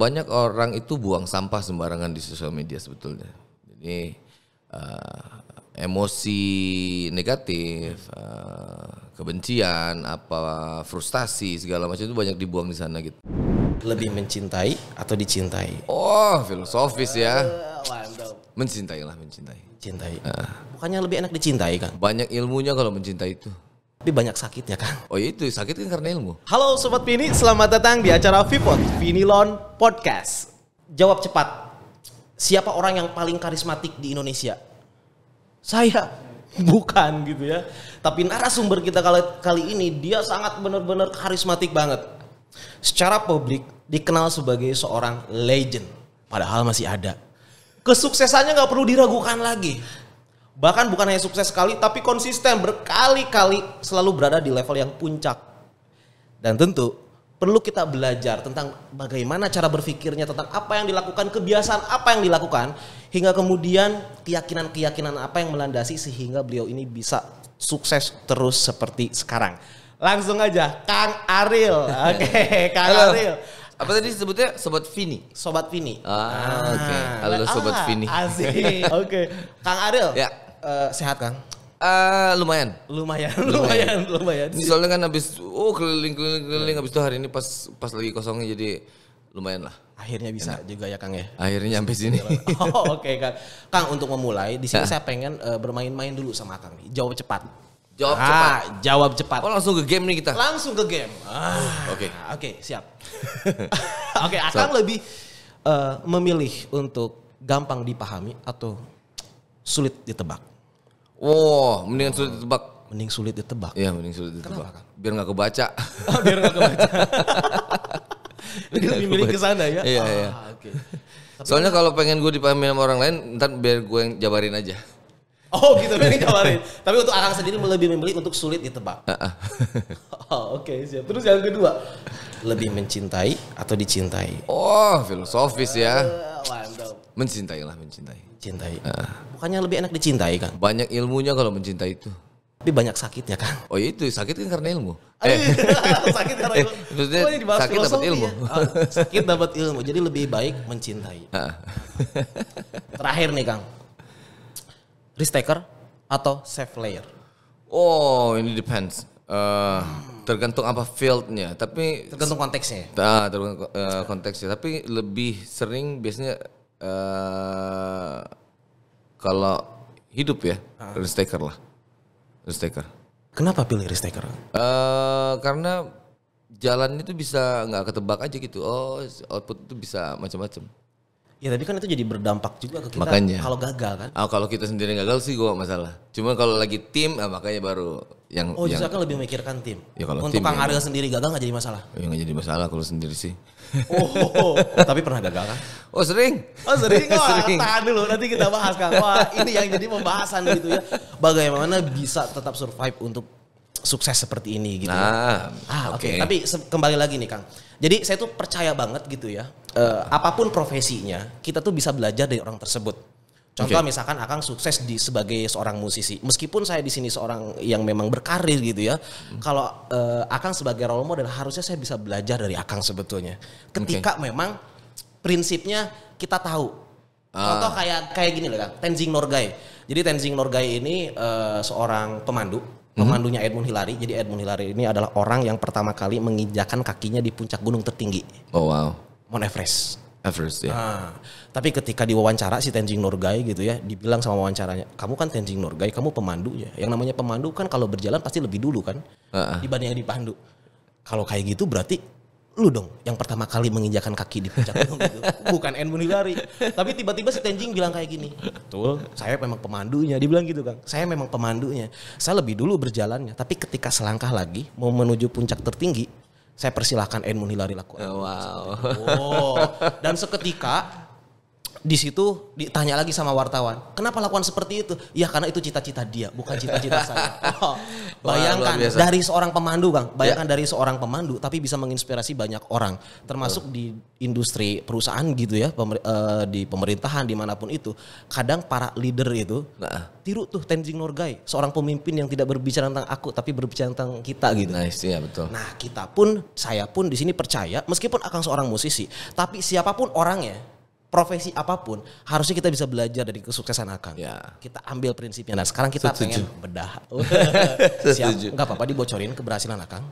banyak orang itu buang sampah sembarangan di sosial media sebetulnya. Jadi uh, emosi negatif, uh, kebencian, apa frustasi segala macam itu banyak dibuang di sana gitu. Lebih mencintai atau dicintai? Oh, filosofis ya. Eh, mencintai mencintailah mencintai. Cintai. Uh. Bukannya lebih enak dicintai kan? Banyak ilmunya kalau mencintai itu. Tapi banyak sakitnya kan? Oh iya, itu sakit kan karena ilmu. Halo Sobat Vini, selamat datang di acara Vipot, Vinilon Podcast. Jawab cepat. Siapa orang yang paling karismatik di Indonesia? Saya bukan gitu ya. Tapi narasumber kita kali, kali ini dia sangat benar-benar karismatik banget. Secara publik dikenal sebagai seorang legend. Padahal masih ada. Kesuksesannya nggak perlu diragukan lagi bahkan bukan hanya sukses sekali tapi konsisten berkali-kali selalu berada di level yang puncak. Dan tentu perlu kita belajar tentang bagaimana cara berpikirnya tentang apa yang dilakukan, kebiasaan apa yang dilakukan hingga kemudian keyakinan-keyakinan apa yang melandasi sehingga beliau ini bisa sukses terus seperti sekarang. Langsung aja Kang Aril. Oke, okay, Kang Halo. Aril. Apa tadi sebutnya Sobat Vini? Sobat Vini. Ah, ah oke. Okay. Halo Sobat ah, Vini. Asik. oke. Okay. Kang Ariel Ya uh, sehat Kang? Uh, lumayan. Lumayan, lumayan, lumayan. Ini soalnya kan habis oh keliling-keliling keliling habis itu hari ini pas pas lagi kosongnya jadi lumayan lah. Akhirnya bisa Enak. juga ya Kang ya. Akhirnya sampai sini. Oh, oke okay, Kang. Kang untuk memulai di sini nah. saya pengen uh, bermain-main dulu sama Kang Jawab cepat. Jawab ah, cepat. Jawab cepat. Oh langsung ke game nih kita. Langsung ke game. Oke. Ah, oke, okay. okay, siap. oke, okay, Akang so. lebih uh, memilih untuk gampang dipahami atau sulit ditebak? Wah, mendingan sulit ditebak. Mending sulit ditebak. Iya, mending sulit ditebak. Kenapa, Biar nggak kebaca. Oh, biar nggak kebaca. Jadi lebih milih ke sana ya. Iya, iya. ah, iya. Okay. Soalnya Soalnya kalau pengen gue dipahami sama orang lain, ntar biar gue yang jabarin aja. Oh gitu, biar jabarin. Tapi untuk Akang sendiri lebih memilih untuk sulit ditebak. Ah, ah. oh, Oke, okay, siap. Terus yang kedua, lebih mencintai atau dicintai? Oh, filosofis ya. Uh, Mencintai lah, mencintai. Cintai. Uh. Bukannya lebih enak dicintai kan? Banyak ilmunya kalau mencintai itu. Tapi banyak sakitnya kan? Oh ya itu sakit kan karena ilmu. Ah, iya. eh. sakit karena ilmu. Eh, maksudnya oh, sakit dapat ilmu. Ya. Ah, sakit dapat ilmu. Jadi lebih baik mencintai. Uh. Terakhir nih Kang. Risk taker atau safe layer? Oh ini depends. Uh, tergantung apa fieldnya tapi tergantung konteksnya nah, tergantung eh, konteksnya tapi lebih sering biasanya Eh, kalau hidup ya, ah. risk taker lah. taker Kenapa pilih taker Uh, eh, karena jalan itu bisa nggak ketebak aja gitu. Oh, output itu bisa macam-macam. Ya tapi kan itu jadi berdampak juga ke kita makanya, kalau gagal kan. Oh, kalau kita sendiri gagal sih gua masalah. Cuma kalau lagi tim ah, makanya baru yang Oh, justru kan lebih memikirkan tim. Ya kalau Untuk tim, Kang ya. Ariel sendiri gagal gak jadi masalah. Ya gak jadi masalah kalau sendiri sih. Oh, oh, oh. tapi pernah gagal kan? Oh, sering. Oh, sering. Oh, sering. tahan dulu nanti kita bahas kan. Wah, ini yang jadi pembahasan gitu ya. Bagaimana bisa tetap survive untuk sukses seperti ini gitu. Ya? Nah, ya. ah, oke. Okay. Okay. Tapi kembali lagi nih Kang jadi saya tuh percaya banget gitu ya. Uh, apapun profesinya, kita tuh bisa belajar dari orang tersebut. Contoh okay. misalkan Akang sukses di sebagai seorang musisi. Meskipun saya di sini seorang yang memang berkarir gitu ya. Hmm. Kalau uh, Akang sebagai role model harusnya saya bisa belajar dari Akang sebetulnya. Ketika okay. memang prinsipnya kita tahu. Ah. Contoh kayak kayak gini loh Kang, Tenzing Norgay. Jadi Tenzing Norgay ini uh, seorang pemandu pemandunya hmm. Edmund Hillary. Jadi Edmund Hillary ini adalah orang yang pertama kali menginjakan kakinya di puncak gunung tertinggi. Oh wow. Mount Everest. Everest ya. Yeah. Nah, tapi ketika diwawancara si Tenjing Norgay gitu ya, dibilang sama wawancaranya, kamu kan Tenjing Norgay, kamu pemandu ya. Yang namanya pemandu kan kalau berjalan pasti lebih dulu kan uh -uh. dibanding yang dipandu. Kalau kayak gitu berarti lu dong yang pertama kali menginjakan kaki di puncak gunung gitu. bukan En Munilari tapi tiba-tiba si Tenjing bilang kayak gini tuh saya memang pemandunya dia bilang gitu Kang saya memang pemandunya saya lebih dulu berjalannya tapi ketika selangkah lagi mau menuju puncak tertinggi saya persilahkan En Munilari lakukan oh, wow oh. dan seketika di situ ditanya lagi sama wartawan, kenapa lakukan seperti itu? Ya karena itu cita-cita dia, bukan cita-cita saya. Oh, bayangkan Wah, dari seorang pemandu, bang ya. Bayangkan ya. dari seorang pemandu tapi bisa menginspirasi banyak orang, termasuk di industri perusahaan gitu ya, pemer, uh, di pemerintahan dimanapun itu. Kadang para leader itu nah. tiru tuh Tenzing Norgay, seorang pemimpin yang tidak berbicara tentang aku tapi berbicara tentang kita gitu. Nice, ya betul. Nah, kita pun saya pun di sini percaya meskipun akan seorang musisi, tapi siapapun orangnya profesi apapun harusnya kita bisa belajar dari kesuksesan Akang. Ya. Kita ambil prinsipnya. Nah sekarang kita Setuju. pengen bedah. Siap. Enggak apa-apa dibocorin keberhasilan Akang.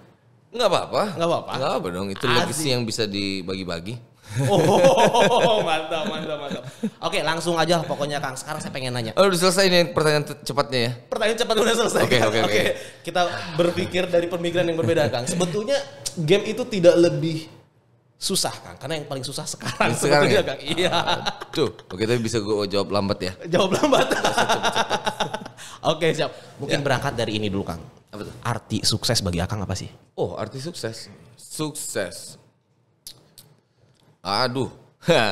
Nggak apa-apa. Nggak apa-apa. Nggak apa dong. Itu legacy yang bisa dibagi-bagi. Oh, oh, mantap, mantap, mantap. Oke, langsung aja pokoknya Kang. Sekarang saya pengen nanya. Oh, udah selesai nih pertanyaan cepatnya ya? Pertanyaan cepat udah selesai. Oke, oke, oke. Kita berpikir dari pemikiran yang berbeda, Kang. Sebetulnya game itu tidak lebih susah kan karena yang paling susah sekarang, sekarang ya? Kang. Iya. Tuh, oke tapi bisa gue jawab lambat ya. Jawab lambat. oke, siap. Mungkin ya. berangkat dari ini dulu Kang. Apa tuh? Arti sukses bagi Akang apa sih? Oh, arti sukses. Sukses. Aduh.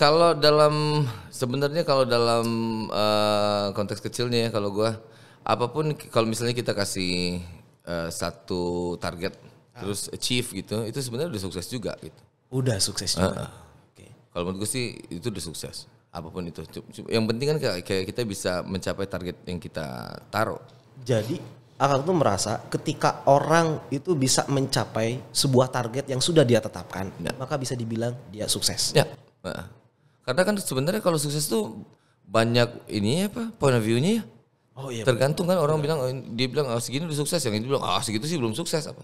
kalau dalam sebenarnya kalau dalam uh, konteks kecilnya ya kalau gue apapun kalau misalnya kita kasih uh, satu target Ah. terus achieve gitu itu sebenarnya udah sukses juga gitu udah sukses juga uh, okay. kalau menurut gue sih itu udah sukses apapun itu yang penting kan kayak kita bisa mencapai target yang kita taruh jadi Akang tuh merasa ketika orang itu bisa mencapai sebuah target yang sudah dia tetapkan, ya. maka bisa dibilang dia sukses. Ya. Nah, karena kan sebenarnya kalau sukses tuh banyak ini apa point of view-nya ya. Oh iya. Tergantung kan orang ya. bilang dia bilang oh, segini udah sukses, yang ini bilang ah oh, segitu sih belum sukses apa.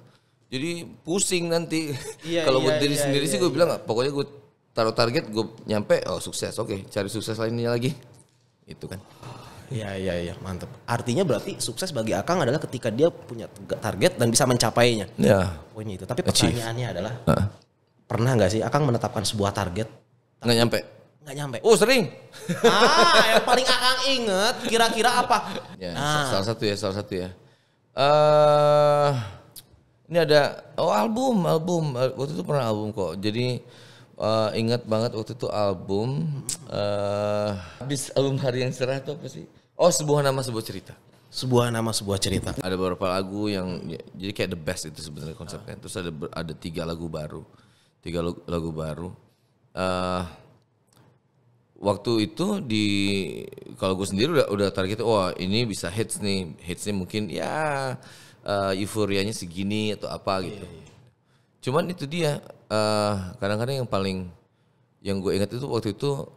Jadi pusing nanti. Iya, Kalau iya, buat diri iya, sendiri iya, sih gue iya. bilang pokoknya gue taruh target gue nyampe oh sukses. Oke, okay, cari sukses lainnya lagi. Itu kan. Iya iya iya mantep Artinya berarti sukses bagi Akang adalah ketika dia punya target dan bisa mencapainya. Ya. Poinnya itu. Tapi pertanyaannya Achieve. adalah uh. pernah nggak sih Akang menetapkan sebuah target nggak nyampe? Nggak nyampe. Oh sering. Ah yang paling Akang inget kira-kira apa? Ya, nah. Salah satu ya salah satu ya. Eh uh, ini ada oh album, album. Waktu itu pernah album kok. Jadi uh, ingat banget waktu itu album uh, habis album Hari yang Cerah itu apa sih? Oh, sebuah nama sebuah cerita. Sebuah nama sebuah cerita. Ada beberapa lagu yang ya, jadi kayak the best itu sebenarnya konsepnya. Terus ada ada tiga lagu baru. Tiga lagu, lagu baru. Uh, waktu itu di kalau gue sendiri udah udah target wah ini bisa hits nih hitsnya mungkin ya uh, euforianya segini atau apa iya, gitu. Yeah, yeah. Cuman itu dia eh, kadang-kadang uh, kadang yang paling yang gue ingat itu waktu itu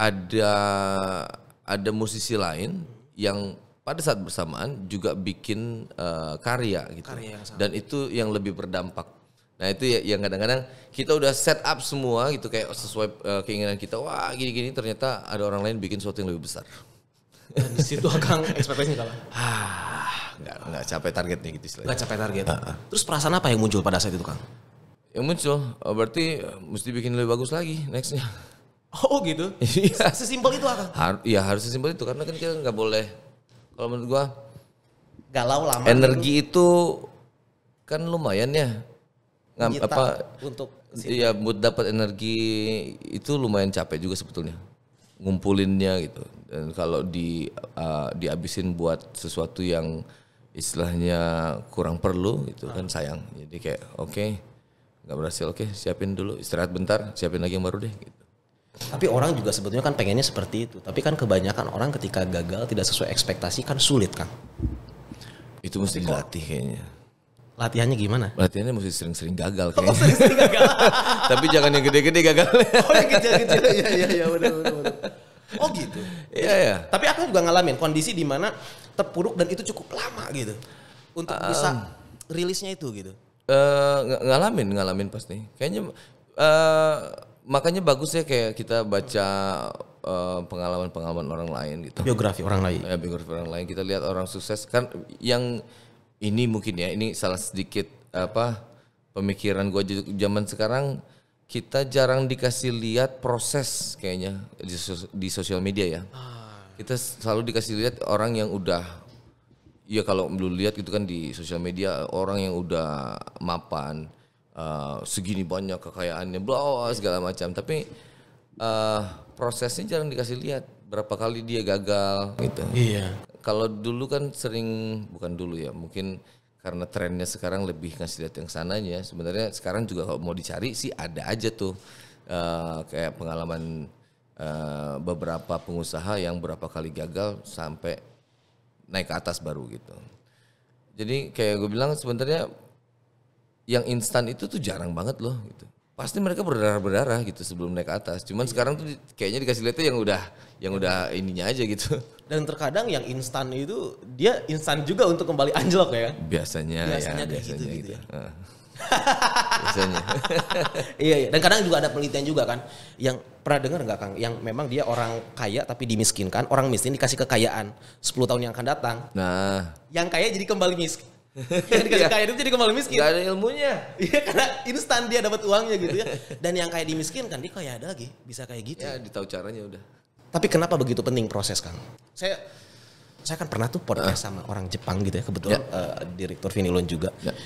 ada ada musisi lain yang pada saat bersamaan juga bikin uh, karya gitu. Karya Dan itu yang lebih berdampak. Nah, itu ya, yang kadang-kadang kita udah set up semua gitu kayak sesuai uh, keinginan kita. Wah, gini-gini ternyata ada orang lain bikin sesuatu yang lebih besar. Dan di situ akan ekspektasinya kalah. Ah nggak nggak capai targetnya gitu istilahnya. Nggak capai target. Uh -uh. Terus perasaan apa yang muncul pada saat itu kang? Yang muncul oh, berarti mesti bikin lebih bagus lagi nextnya. Oh gitu. Iya. sesimpel itu akan. Har ya harus sesimpel itu karena kan kita nggak boleh. Kalau menurut gua galau lama. Energi itu, itu kan lumayan ya. Nggak apa untuk Iya, buat dapat energi itu lumayan capek juga sebetulnya. Ngumpulinnya gitu. Dan kalau di uh, dihabisin buat sesuatu yang istilahnya kurang perlu gitu kan sayang jadi kayak oke okay, nggak berhasil oke okay, siapin dulu istirahat bentar siapin lagi yang baru deh gitu tapi orang juga sebetulnya kan pengennya seperti itu tapi kan kebanyakan orang ketika gagal tidak sesuai ekspektasi kan sulit kan itu mesti tapi dilatih kayaknya latihannya gimana? Latihannya mesti sering-sering gagal oh, kayaknya. Oh, sering-sering gagal. tapi jangan yang gede-gede gagal Oh, yang kecil-kecil. ya ya ya benar, benar. Oh gitu. Iya yeah, yeah. Tapi aku juga ngalamin kondisi di mana terpuruk dan itu cukup lama gitu untuk um, bisa ah. rilisnya itu gitu. Uh, ngalamin ngalamin pasti. Kayaknya uh, makanya bagus ya kayak kita baca pengalaman eh, pengalaman-pengalaman orang lain gitu. Biografi orang lain. Ya, biografi orang lain. Kita lihat orang sukses kan yang ini mungkin ya ini salah sedikit apa pemikiran gua zaman sekarang kita jarang dikasih lihat proses kayaknya di, sos di sosial media ya. Ah. Kita selalu dikasih lihat orang yang udah ya kalau lu lihat gitu kan di sosial media orang yang udah mapan uh, segini banyak kekayaannya bla segala macam tapi uh, prosesnya jarang dikasih lihat berapa kali dia gagal gitu. Iya. Kalau dulu kan sering bukan dulu ya mungkin karena trennya sekarang lebih ngasih lihat yang sananya sebenarnya sekarang juga kalau mau dicari sih ada aja tuh uh, kayak pengalaman uh, beberapa pengusaha yang berapa kali gagal sampai naik ke atas baru gitu jadi kayak gue bilang sebenarnya yang instan itu tuh jarang banget loh gitu pasti mereka berdarah-berdarah gitu sebelum naik ke atas. Cuman iya. sekarang tuh kayaknya dikasih lihatnya yang udah yang udah ininya aja gitu. Dan terkadang yang instan itu dia instan juga untuk kembali anjlok ya. Biasanya ya, biasanya ya, kayak biasanya gitu, gitu. gitu. Ya. biasanya. iya, iya. Dan kadang juga ada penelitian juga kan yang pernah dengar nggak Kang yang memang dia orang kaya tapi dimiskinkan, orang miskin dikasih kekayaan 10 tahun yang akan datang. Nah, yang kaya jadi kembali miskin yang dikasih iya. kaya itu jadi kembali miskin. Gak ada ilmunya. Iya karena instan dia dapat uangnya gitu ya. Dan yang kayak dimiskinkan dia kaya ada lagi, bisa kayak gitu. Ya, ditahu caranya udah. Tapi kenapa begitu penting proses kan? Saya saya kan pernah tuh podcast ah. sama orang Jepang gitu ya kebetulan yeah. Ya. uh, direktur Vinilon juga. Yeah.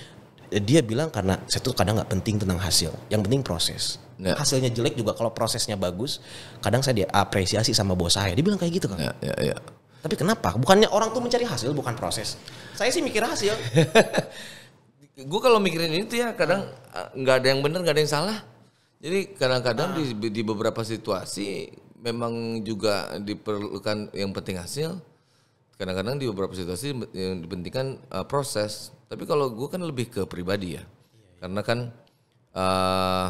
Dia bilang karena saya tuh kadang nggak penting tentang hasil, yang penting proses. Yeah. Hasilnya jelek juga kalau prosesnya bagus, kadang saya diapresiasi sama bos saya. Dia bilang kayak gitu kan. Yeah, yeah, yeah tapi kenapa? Bukannya orang tuh mencari hasil, bukan proses. Saya sih mikir hasil. gue kalau mikirin itu ya kadang eh, nggak ada yang benar, nggak ada yang salah. Jadi kadang-kadang nah. di, ah. di beberapa situasi memang juga diperlukan yang penting hasil. Kadang-kadang di beberapa situasi yang dipentingkan uh, proses. Tapi kalau gue kan lebih ke pribadi ya, karena kan uh,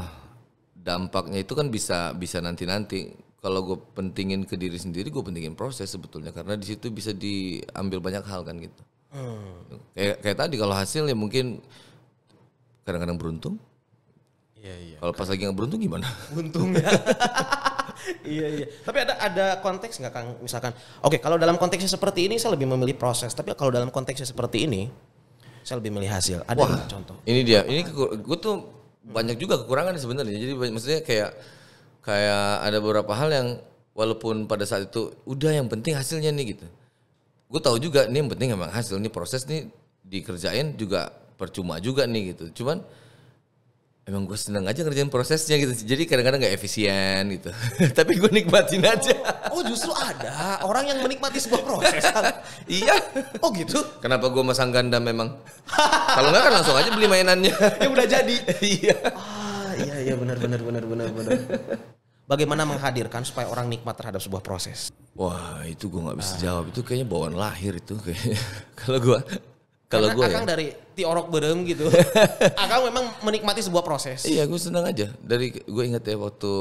dampaknya itu kan bisa bisa nanti-nanti kalau gue pentingin ke diri sendiri gue pentingin proses sebetulnya karena di situ bisa diambil banyak hal kan gitu hmm. kayak kayak tadi kalau hasil ya mungkin kadang-kadang beruntung iya iya kalau pas lagi nggak beruntung gimana untung ya iya iya tapi ada ada konteks nggak kang misalkan oke kalau dalam konteksnya seperti ini saya lebih memilih proses tapi kalau dalam konteksnya seperti ini saya lebih memilih hasil ada Wah, contoh ini dia ini gue tuh banyak juga kekurangan sebenarnya jadi maksudnya kayak kayak ada beberapa hal yang walaupun pada saat itu udah yang penting hasilnya nih gitu gue tahu juga nih yang penting emang hasil nih proses nih dikerjain juga percuma juga nih gitu cuman emang gue seneng aja ngerjain prosesnya gitu jadi kadang-kadang nggak efisien gitu tapi gue nikmatin aja oh, oh justru ada orang yang menikmati sebuah proses iya oh gitu kenapa gue masang ganda memang kalau nggak kan langsung aja beli mainannya yang udah jadi iya ah iya iya benar benar benar benar benar. Bagaimana menghadirkan supaya orang nikmat terhadap sebuah proses? Wah itu gue nggak bisa ah. jawab itu kayaknya bawaan lahir itu kayak Kalau gue kalau gue Akang ya. dari tiorok berem gitu. akang memang menikmati sebuah proses. Iya gue senang aja. Dari gue ingat ya waktu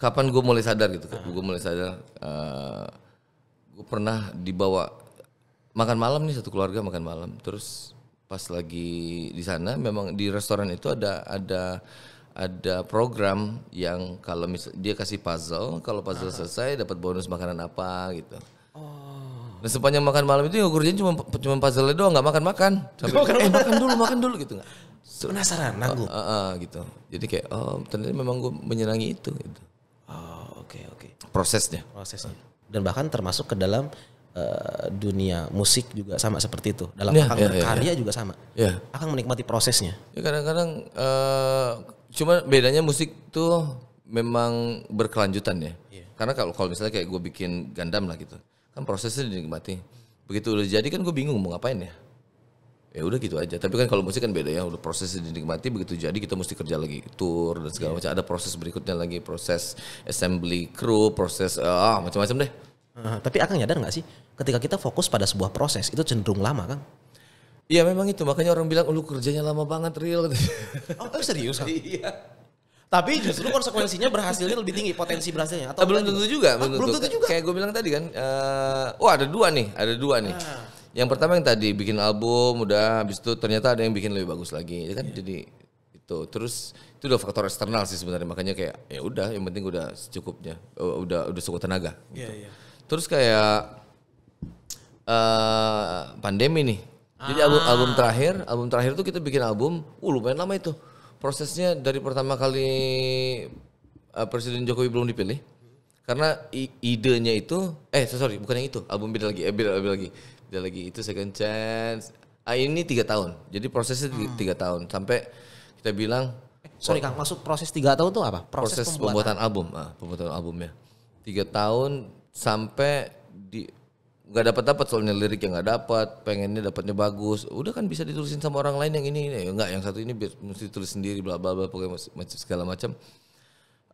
kapan gue mulai sadar gitu. Ah. Gue mulai sadar. Uh, eh, gue pernah dibawa makan malam nih satu keluarga makan malam. Terus pas lagi di sana memang di restoran itu ada ada ada program yang kalau misal dia kasih puzzle, kalau puzzle uh-huh. selesai dapat bonus makanan apa gitu. Oh. Nah sepanjang makan malam itu ya cuma cuma puzzle doang nggak makan makan. Sampai makan, eh, makan dulu makan dulu gitu nggak. So, Penasaran nanggung. Oh, uh, eh, uh, eh, uh, gitu. Jadi kayak oh ternyata memang gue menyenangi itu. Gitu. Oh oke okay, oke. Okay. Prosesnya. Prosesnya. Dan bahkan termasuk ke dalam uh, dunia musik juga sama seperti itu. Dalam ya, akan ya, ya, ya, berkarya ya. juga sama. Ya. akan menikmati prosesnya. Ya kadang-kadang uh, cuma bedanya musik tuh memang berkelanjutan ya. ya. Karena kalau kalau misalnya kayak gue bikin gandam lah gitu, kan prosesnya dinikmati. Begitu udah jadi kan gue bingung mau ngapain ya. Ya udah gitu aja. Tapi kan kalau musik kan beda ya, udah prosesnya dinikmati, begitu jadi kita mesti kerja lagi tour dan segala yeah. macam. Ada proses berikutnya lagi, proses assembly crew, proses uh, ah macam-macam deh tapi Akang nyadar nggak sih ketika kita fokus pada sebuah proses itu cenderung lama kan Iya memang itu makanya orang bilang lu kerjanya lama banget real. Oh, oh serius? Kang? Iya. Tapi justru konsekuensinya berhasilnya lebih tinggi potensi berhasilnya atau eh, belum tentu gitu? juga, ah, belum tentu juga. Kayak gue bilang tadi kan, uh, oh, ada dua nih, ada dua nih. Ah. Yang pertama yang tadi bikin album udah habis itu ternyata ada yang bikin lebih bagus lagi. Ya kan yeah. jadi itu terus itu udah faktor eksternal sih sebenarnya makanya kayak ya udah yang penting udah secukupnya udah udah cukup tenaga iya, gitu. Yeah, yeah. Terus kayak uh, pandemi nih. Ah. Jadi album ah. album terakhir, album terakhir tuh kita bikin album, uh lumayan lama itu. Prosesnya dari pertama kali uh, Presiden Jokowi belum dipilih. Karena idenya itu eh sorry, bukan yang itu, album beda lagi, eh beda, beda lagi. Beda lagi itu Second Chance. Ah, ini tiga tahun. Jadi prosesnya hmm. tiga tahun sampai kita bilang eh, sorry Kang, maksud proses tiga tahun tuh apa? Proses, proses pembuatan. pembuatan album, ah, pembuatan albumnya. Tiga tahun sampai di nggak dapat dapat soalnya lirik yang nggak dapat pengennya dapatnya bagus udah kan bisa ditulisin sama orang lain yang ini ya nggak yang satu ini mesti tulis sendiri bla bla bla pokoknya macam segala macam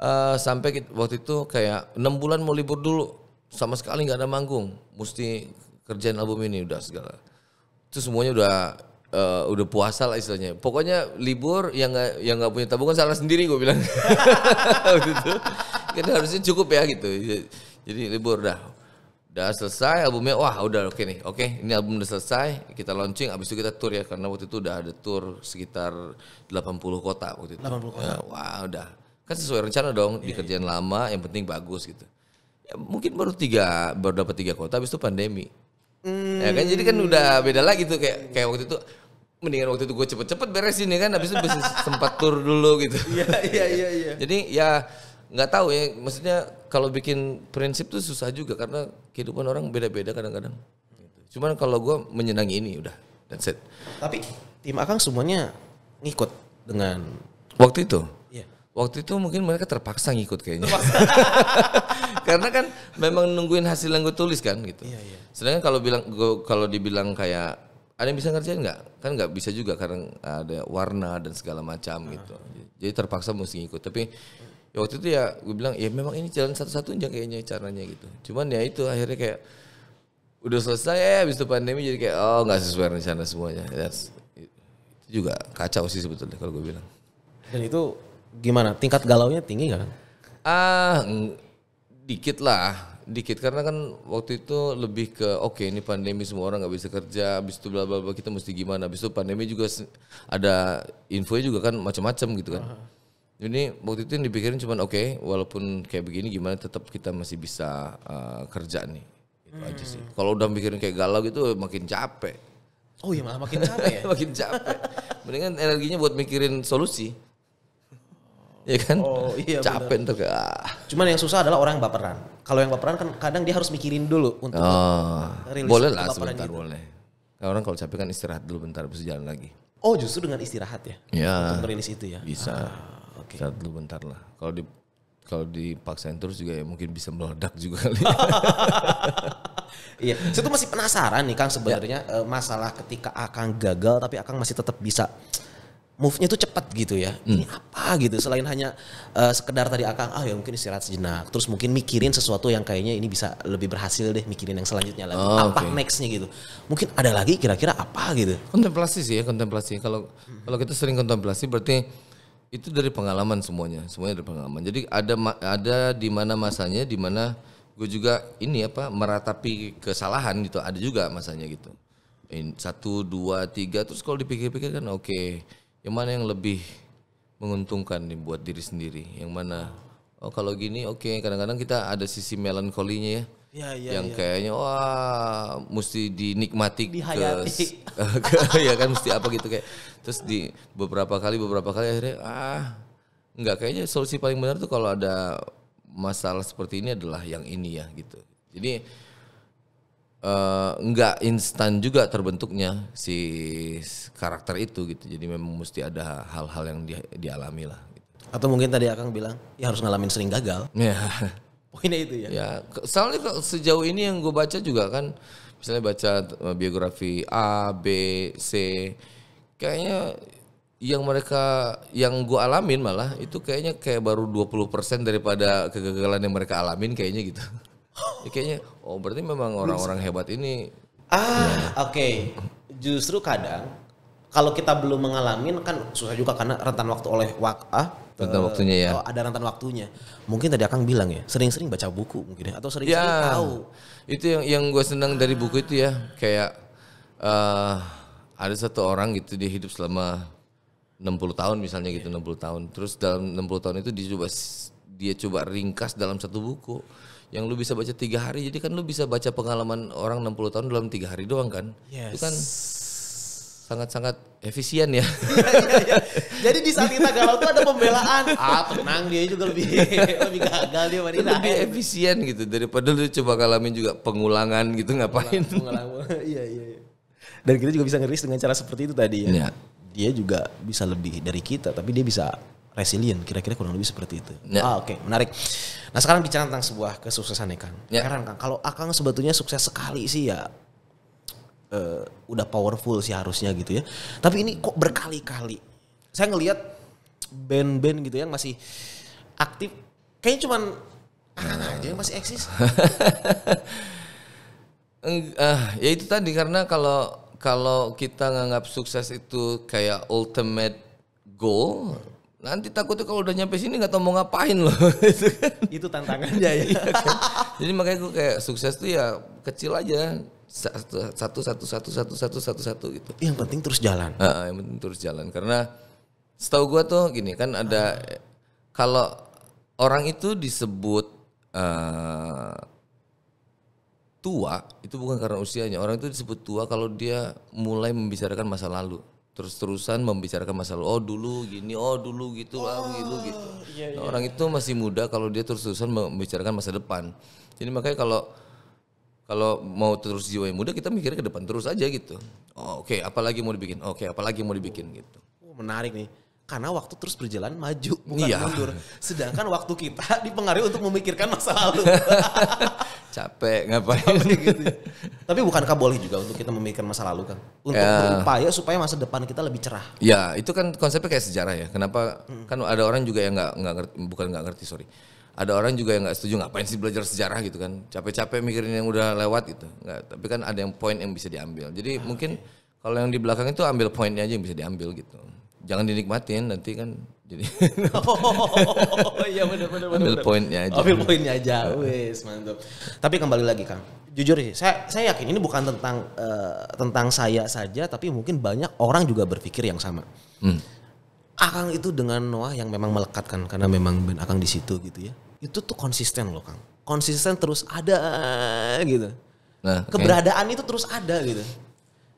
uh, sampai kita, waktu itu kayak enam bulan mau libur dulu sama sekali nggak ada manggung mesti kerjaan album ini udah segala itu semuanya udah uh, udah puasa lah istilahnya pokoknya libur yang nggak yang nggak punya tabungan salah sendiri gue bilang gitu kan harusnya cukup ya gitu jadi libur dah. Udah selesai albumnya, wah udah oke okay nih, oke okay, ini album udah selesai, kita launching, habis itu kita tour ya, karena waktu itu udah ada tour sekitar 80 kota waktu itu. 80 kota. Ya, wah udah, kan sesuai rencana dong, yeah, dikerjain yeah. lama, yang penting bagus gitu. Ya, mungkin baru tiga, baru dapat tiga kota, abis itu pandemi. Mm. Ya kan, jadi kan udah hmm. beda lagi tuh, kayak, kayak waktu itu, mendingan waktu itu gue cepet-cepet beresin ya kan habis itu bisa sempat tur dulu gitu. Iya, iya iya iya. Jadi ya nggak tahu ya maksudnya kalau bikin prinsip tuh susah juga karena kehidupan orang beda-beda kadang-kadang. Cuman kalau gue menyenangi ini udah that's it. Tapi tim Akang semuanya ngikut dengan waktu itu. Iya. Waktu itu mungkin mereka terpaksa ngikut kayaknya. Terpaksa. karena kan memang nungguin hasil yang gue tulis kan gitu. Iya, iya. Sedangkan kalau bilang gue kalau dibilang kayak ada yang bisa ngerjain nggak? Kan nggak bisa juga karena ada warna dan segala macam uh gitu. Ah. Jadi terpaksa mesti ngikut. Tapi ya waktu itu ya gue bilang ya memang ini jalan satu-satunya kayaknya caranya gitu cuman ya itu akhirnya kayak udah selesai ya habis itu pandemi jadi kayak oh nggak sesuai rencana semuanya That's, itu juga kacau sih sebetulnya kalau gue bilang dan itu gimana tingkat galaunya tinggi nggak ah dikit lah dikit karena kan waktu itu lebih ke oke okay, ini pandemi semua orang nggak bisa kerja habis itu bla bla bla kita mesti gimana habis itu pandemi juga ada infonya juga kan macam-macam gitu kan uh -huh ini waktu itu yang dipikirin cuman oke, okay, walaupun kayak begini gimana tetap kita masih bisa uh, kerja nih. Itu hmm. aja sih. Kalau udah mikirin kayak galau gitu makin capek. Oh iya malah makin capek ya. makin capek. Mendingan energinya buat mikirin solusi. ya kan? Oh iya. Capek tuh kayak. Ah. Cuman yang susah adalah orang yang baperan. Kalau yang baperan kan kadang dia harus mikirin dulu untuk oh, boleh lah sebentar gitu. boleh. Kalau nah, orang kalau capek kan istirahat dulu bentar bisa jalan lagi. Oh justru dengan istirahat ya? Iya. Untuk merilis itu ya? Bisa. Ah okay. istirahat dulu bentar lah kalau di kalau dipaksain terus juga ya mungkin bisa meledak juga kali. iya, saya tuh masih penasaran nih Kang ya. sebenarnya ya. masalah ketika Akang gagal tapi Akang masih tetap bisa move-nya tuh cepat gitu ya. Hmm. Ini apa gitu selain hanya uh, sekedar tadi Akang ah ya mungkin istirahat sejenak, terus mungkin mikirin sesuatu yang kayaknya ini bisa lebih berhasil deh mikirin yang selanjutnya lagi. Oh, apa okay. next-nya gitu. Mungkin ada lagi kira-kira apa gitu. Kontemplasi sih ya, kontemplasi. Kalau hmm. kalau kita sering kontemplasi berarti itu dari pengalaman semuanya, semuanya dari pengalaman. Jadi ada ada di mana masanya, di mana gue juga ini apa meratapi kesalahan gitu. Ada juga masanya gitu. In, Satu, dua, tiga. Terus kalau dipikir-pikir kan oke, okay, yang mana yang lebih menguntungkan nih buat diri sendiri, yang mana oh kalau gini oke. Okay. Kadang-kadang kita ada sisi melankolinya ya ya, ya, yang ya. kayaknya wah mesti dinikmati Dihayati. ke, ke ya kan mesti apa gitu kayak terus di beberapa kali beberapa kali akhirnya ah nggak kayaknya solusi paling benar tuh kalau ada masalah seperti ini adalah yang ini ya gitu jadi uh, nggak instan juga terbentuknya si karakter itu gitu jadi memang mesti ada hal-hal yang dia, dialami lah gitu. atau mungkin tadi akang bilang ya harus ngalamin sering gagal yeah. Poinnya itu ya. Ya, soalnya sejauh ini yang gue baca juga kan, misalnya baca uh, biografi A, B, C, kayaknya yang mereka yang gue alamin malah itu kayaknya kayak baru 20% daripada kegagalan yang mereka alamin kayaknya gitu. ya kayaknya oh berarti memang orang-orang hebat ini ah ya. oke okay. justru kadang kalau kita belum mengalamin kan susah juga karena rentan waktu oleh ah tentang eh, waktunya ya. Oh, ada rentan waktunya. Mungkin tadi Akang bilang ya, sering-sering baca buku mungkin ya, atau sering-sering ya, tahu. Itu yang yang gue senang dari buku itu ya, kayak uh, ada satu orang gitu dia hidup selama 60 tahun misalnya gitu yeah. Iya. 60 tahun. Terus dalam 60 tahun itu dia coba dia coba ringkas dalam satu buku yang lu bisa baca tiga hari jadi kan lu bisa baca pengalaman orang 60 tahun dalam tiga hari doang kan yes. itu kan sangat-sangat efisien ya. Iya, iya. Jadi di saat kita galau tuh ada pembelaan. Ah tenang dia juga lebih lebih gagal dia wanita. Lebih efisien gitu daripada lu coba ngalamin juga pengulangan gitu ngapain. Pengulangan, iya, iya iya. Dan kita juga bisa ngeris dengan cara seperti itu tadi ya. ya. Dia juga bisa lebih dari kita tapi dia bisa resilient kira-kira kurang lebih seperti itu. Ya. Ah oke okay. menarik. Nah sekarang bicara tentang sebuah kesuksesan ya Kang. Ya. Heran Kang kalau Akang sebetulnya sukses sekali sih ya Eh, udah powerful sih harusnya gitu ya. Tapi ini kok berkali-kali. Saya ngelihat band-band gitu yang masih aktif kayaknya cuman anak aja yang masih eksis. uh, ya itu tadi karena kalau kalau kita nganggap sukses itu kayak ultimate goal, Nanti takutnya kalau udah nyampe sini nggak tau mau ngapain loh. itu, kan. itu tantangannya ya. Iya kan? Jadi makanya gue kayak sukses tuh ya kecil aja satu satu satu satu satu satu satu satu gitu. Yang penting terus jalan. Uh, yang penting terus jalan karena setahu gue tuh gini kan ada uh. kalau orang itu disebut uh, tua itu bukan karena usianya orang itu disebut tua kalau dia mulai membicarakan masa lalu terus-terusan membicarakan masalah oh dulu gini oh dulu gitu ah, oh, ah gitu gitu iya, nah, iya. Nah, orang itu masih muda kalau dia terus-terusan membicarakan masa depan jadi makanya kalau kalau mau terus jiwa yang muda kita mikirnya ke depan terus aja gitu oh, oke okay, apalagi mau dibikin oke okay, apalagi mau dibikin gitu oh, menarik nih karena waktu terus berjalan maju bukan iya. mundur sedangkan waktu kita dipengaruhi untuk memikirkan masa lalu capek ngapain capek gitu. Ya? Tapi bukankah boleh juga untuk kita memikirkan masa lalu kan? Untuk ya. berupaya supaya masa depan kita lebih cerah. Ya, itu kan konsepnya kayak sejarah ya. Kenapa hmm. kan ada orang juga yang nggak nggak ngerti bukan nggak ngerti sorry. Ada orang juga yang nggak setuju ngapain sih belajar sejarah gitu kan? Capek-capek mikirin yang udah lewat gitu. Nggak, tapi kan ada yang poin yang bisa diambil. Jadi ah, mungkin okay. kalau yang di belakang itu ambil poinnya aja yang bisa diambil gitu jangan dinikmatin nanti kan jadi oh iya benar benar ambil poinnya aja ambil poinnya aja wes mantap tapi kembali lagi kang jujur sih saya saya yakin ini bukan tentang uh, tentang saya saja tapi mungkin banyak orang juga berpikir yang sama hmm. akang itu dengan Noah yang memang melekat kan karena memang ben akang di situ gitu ya itu tuh konsisten loh kang konsisten terus ada gitu nah, okay. keberadaan itu terus ada gitu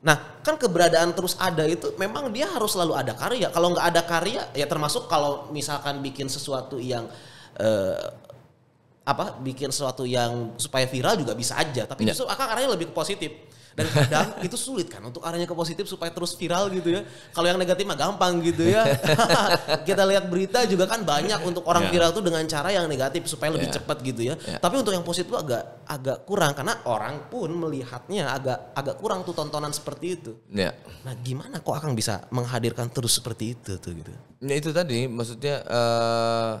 Nah, kan keberadaan terus ada itu memang dia harus selalu ada karya. Kalau nggak ada karya, ya termasuk kalau misalkan bikin sesuatu yang eh, apa, bikin sesuatu yang supaya viral juga bisa aja. Tapi ya. justru akarnya lebih positif. Dan kadang itu sulit kan untuk arahnya ke positif supaya terus viral gitu ya. Kalau yang negatif mah gampang gitu ya. kita lihat berita juga kan banyak untuk orang ya. viral tuh dengan cara yang negatif supaya lebih yeah. cepat gitu ya. Yeah. Tapi untuk yang positif agak agak kurang karena orang pun melihatnya agak agak kurang tuh tontonan seperti itu. Yeah. Nah, gimana kok akan bisa menghadirkan terus seperti itu tuh gitu? Ya itu tadi maksudnya uh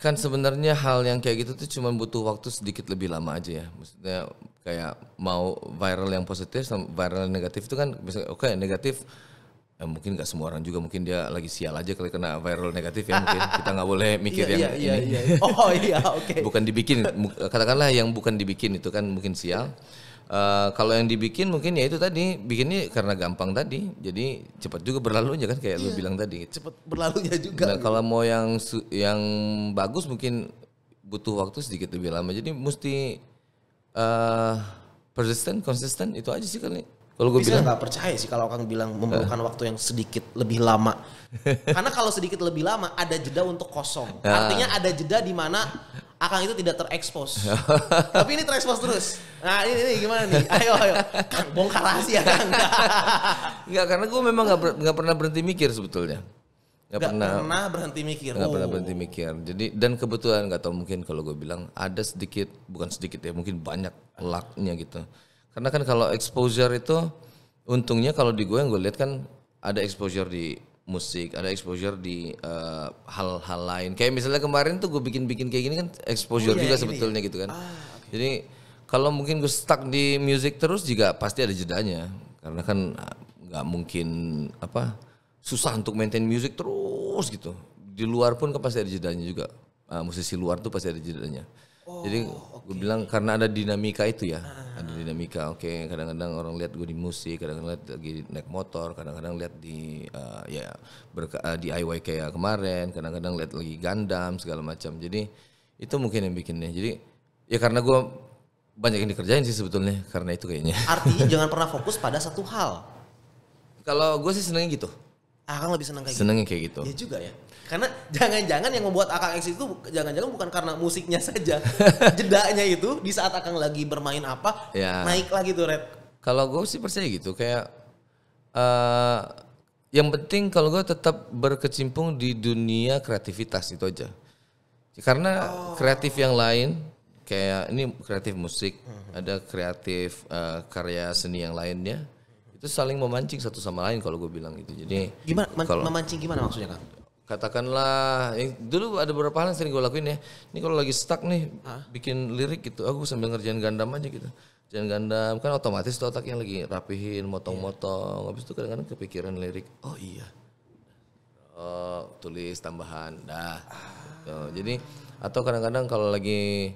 Kan sebenarnya hal yang kayak gitu tuh cuma butuh waktu sedikit lebih lama aja ya. Maksudnya kayak mau viral yang positif sama viral yang negatif itu kan bisa oke okay, negatif eh, mungkin nggak semua orang juga mungkin dia lagi sial aja kalau kena viral negatif ya mungkin kita nggak boleh mikir iya, yang iya, iya, ini. Iya, iya. Oh iya oke. Okay. Bukan dibikin katakanlah yang bukan dibikin itu kan mungkin sial. Yeah Uh, kalau yang dibikin mungkin ya itu tadi bikinnya karena gampang tadi jadi cepat juga berlalunya kan kayak yeah. lu iya. bilang tadi cepat berlalunya juga nah, kalau mau yang yang bagus mungkin butuh waktu sedikit lebih lama jadi mesti uh, persistent konsisten itu aja sih kali kalau gue bilang nggak percaya sih kalau Kang bilang memerlukan uh. waktu yang sedikit lebih lama. Karena kalau sedikit lebih lama ada jeda untuk kosong. Uh. Artinya ada jeda di mana Akang itu tidak terekspos. Tapi ini terekspos terus. Nah ini, ini gimana nih? Ayo ayo. Kang bongkar rahasia Kang. Enggak karena gue memang nggak ber, pernah berhenti mikir sebetulnya. Gak, gak pernah, pernah berhenti mikir. Gak oh. pernah berhenti mikir. Jadi dan kebetulan gak tau mungkin kalau gue bilang ada sedikit bukan sedikit ya mungkin banyak laknya gitu karena kan kalau exposure itu untungnya kalau di gue yang gue lihat kan ada exposure di musik, ada exposure di eh, hal-hal uh, lain. Kayak misalnya kemarin tuh gue bikin-bikin kayak gini kan exposure oh, iya, juga ini. sebetulnya gitu kan. Ah, okay. Jadi kalau mungkin gue stuck di musik terus juga pasti ada jedanya karena kan ah, nggak mungkin apa susah untuk maintain musik terus gitu. Di luar pun kan pasti ada jedanya juga. Uh, musisi luar tuh pasti ada jedanya. Jadi okay. Oh, gue bilang karena ada dinamika itu ya, ah. ada dinamika. Oke, okay, kadang-kadang orang lihat gue di musik, kadang-kadang lihat lagi naik motor, kadang-kadang lihat di uh, ya berka, uh, eh, DIY kayak kemarin, kadang-kadang lihat lagi Gundam segala macam. Jadi itu mungkin yang bikinnya. Jadi ya karena gue banyak yang dikerjain sih sebetulnya karena itu kayaknya. Artinya jangan pernah fokus pada satu hal. Kalau gue sih senengnya gitu. Akang ah, lebih seneng kayak senengnya gitu. Senengnya kayak gitu. Ya juga ya. Karena jangan-jangan yang membuat Akang eksis itu jangan-jangan bukan karena musiknya saja. Jedanya itu di saat Akang lagi bermain apa, ya. naik lagi tuh Red. Kalau gue sih percaya gitu kayak uh, yang penting kalau gue tetap berkecimpung di dunia kreativitas itu aja. Karena oh. kreatif yang lain kayak ini kreatif musik, mhm. ada kreatif uh, karya seni yang lainnya itu saling memancing satu sama lain kalau gue bilang gitu. Jadi gimana kalau, memancing gimana maksudnya kang? katakanlah dulu ada beberapa hal yang sering gue lakuin ya ini kalau lagi stuck nih Hah? bikin lirik gitu aku sambil ngerjain gandam aja gitu jangan gandam kan otomatis tuh otak yang lagi rapihin motong-motong habis itu kadang-kadang kepikiran lirik oh iya oh, tulis tambahan dah ah. jadi atau kadang-kadang kalau lagi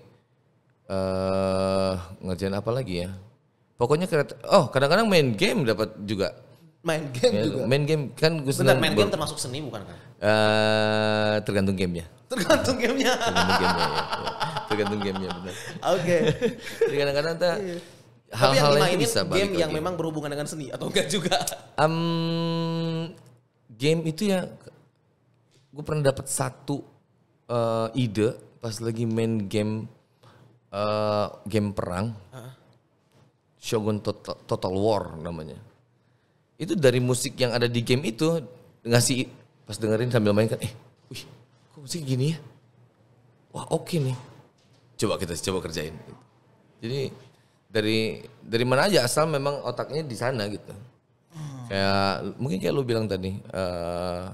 uh, ngerjain apa lagi ya pokoknya kreatif, oh kadang-kadang main game dapat juga Main game ya, juga. Main game kan gue senang. main game termasuk seni bukan kan? Uh, tergantung gamenya. Tergantung gamenya. tergantung gamenya. ya, ya. Tergantung gamenya benar. Oke. Okay. kadang-kadang iya. tak hal-hal yang, yang bisa balik game yang game. memang berhubungan dengan seni atau enggak juga? Um, game itu ya gue pernah dapat satu uh, ide pas lagi main game uh, game perang uh. Shogun Total, Total War namanya itu dari musik yang ada di game itu ngasih pas dengerin sambil main kan eh wih kok musik gini ya wah oke okay nih coba kita coba kerjain jadi dari dari mana aja asal memang otaknya di sana gitu hmm. kayak mungkin kayak lu bilang tadi uh,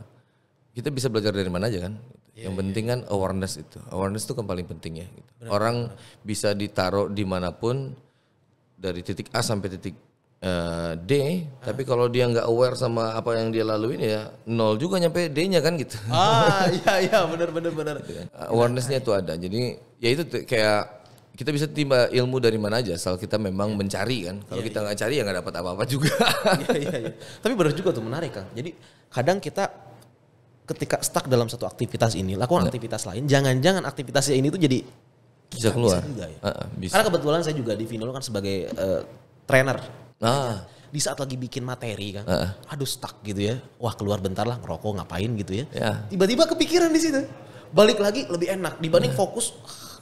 kita bisa belajar dari mana aja kan yeah, yang yeah. penting iya. kan awareness itu awareness itu kan paling penting ya gitu. orang bisa ditaruh dimanapun dari titik A sampai titik uh, D, ah. tapi kalau dia nggak aware sama apa yang dia laluin ya nol juga nyampe D-nya kan gitu. Ah iya iya benar benar benar. Gitu kan. Ah, awarenessnya itu ada. Jadi ya itu kayak kita bisa timba ilmu dari mana aja asal kita memang ya. mencari kan. Kalau ya, kita iya. nggak ya. cari ya nggak dapat apa-apa juga. Iya iya iya. Tapi benar juga tuh menarik kan. Jadi kadang kita ketika stuck dalam satu aktivitas ini, lakukan iya. aktivitas lain. Jangan-jangan aktivitasnya ini tuh jadi bisa keluar. Bisa juga ya. Uh, uh, bisa. Karena kebetulan saya juga di Vinol kan sebagai uh, trainer Ah. Di saat lagi bikin materi kan, uh. aduh stuck gitu ya. Wah keluar bentar lah ngerokok ngapain gitu ya. tiba Tiba-tiba kepikiran di situ. Balik lagi lebih enak dibanding uh. fokus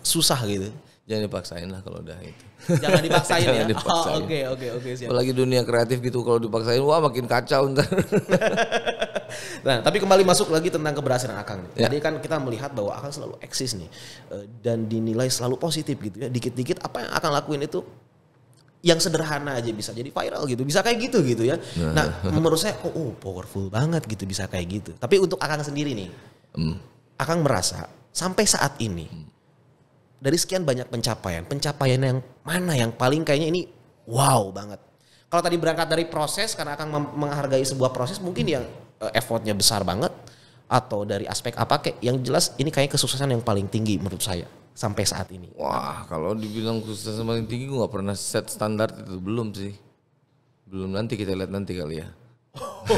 susah gitu. Jangan dipaksain lah kalau udah itu. Jangan dipaksain Jangan ya. Oh, oke oke oke siap. Apalagi dunia kreatif gitu kalau dipaksain wah makin kacau ntar. nah, tapi kembali masuk lagi tentang keberhasilan Akang. Ya. Jadi kan kita melihat bahwa Akang selalu eksis nih eh, dan dinilai selalu positif gitu ya. Dikit-dikit apa yang Akang lakuin itu yang sederhana aja bisa jadi viral gitu bisa kayak gitu gitu ya nah, nah menurut saya oh, oh powerful banget gitu bisa kayak gitu tapi untuk akang sendiri nih hmm. akang merasa sampai saat ini hmm. dari sekian banyak pencapaian pencapaian yang mana yang paling kayaknya ini wow banget kalau tadi berangkat dari proses karena akang menghargai sebuah proses mungkin hmm. yang eh, effortnya besar banget atau dari aspek apa kayak yang jelas ini kayaknya kesuksesan yang paling tinggi menurut saya sampai saat ini? Wah, kalau dibilang kesuksesan paling tinggi gue gak pernah set standar itu belum sih. Belum nanti kita lihat nanti kali ya.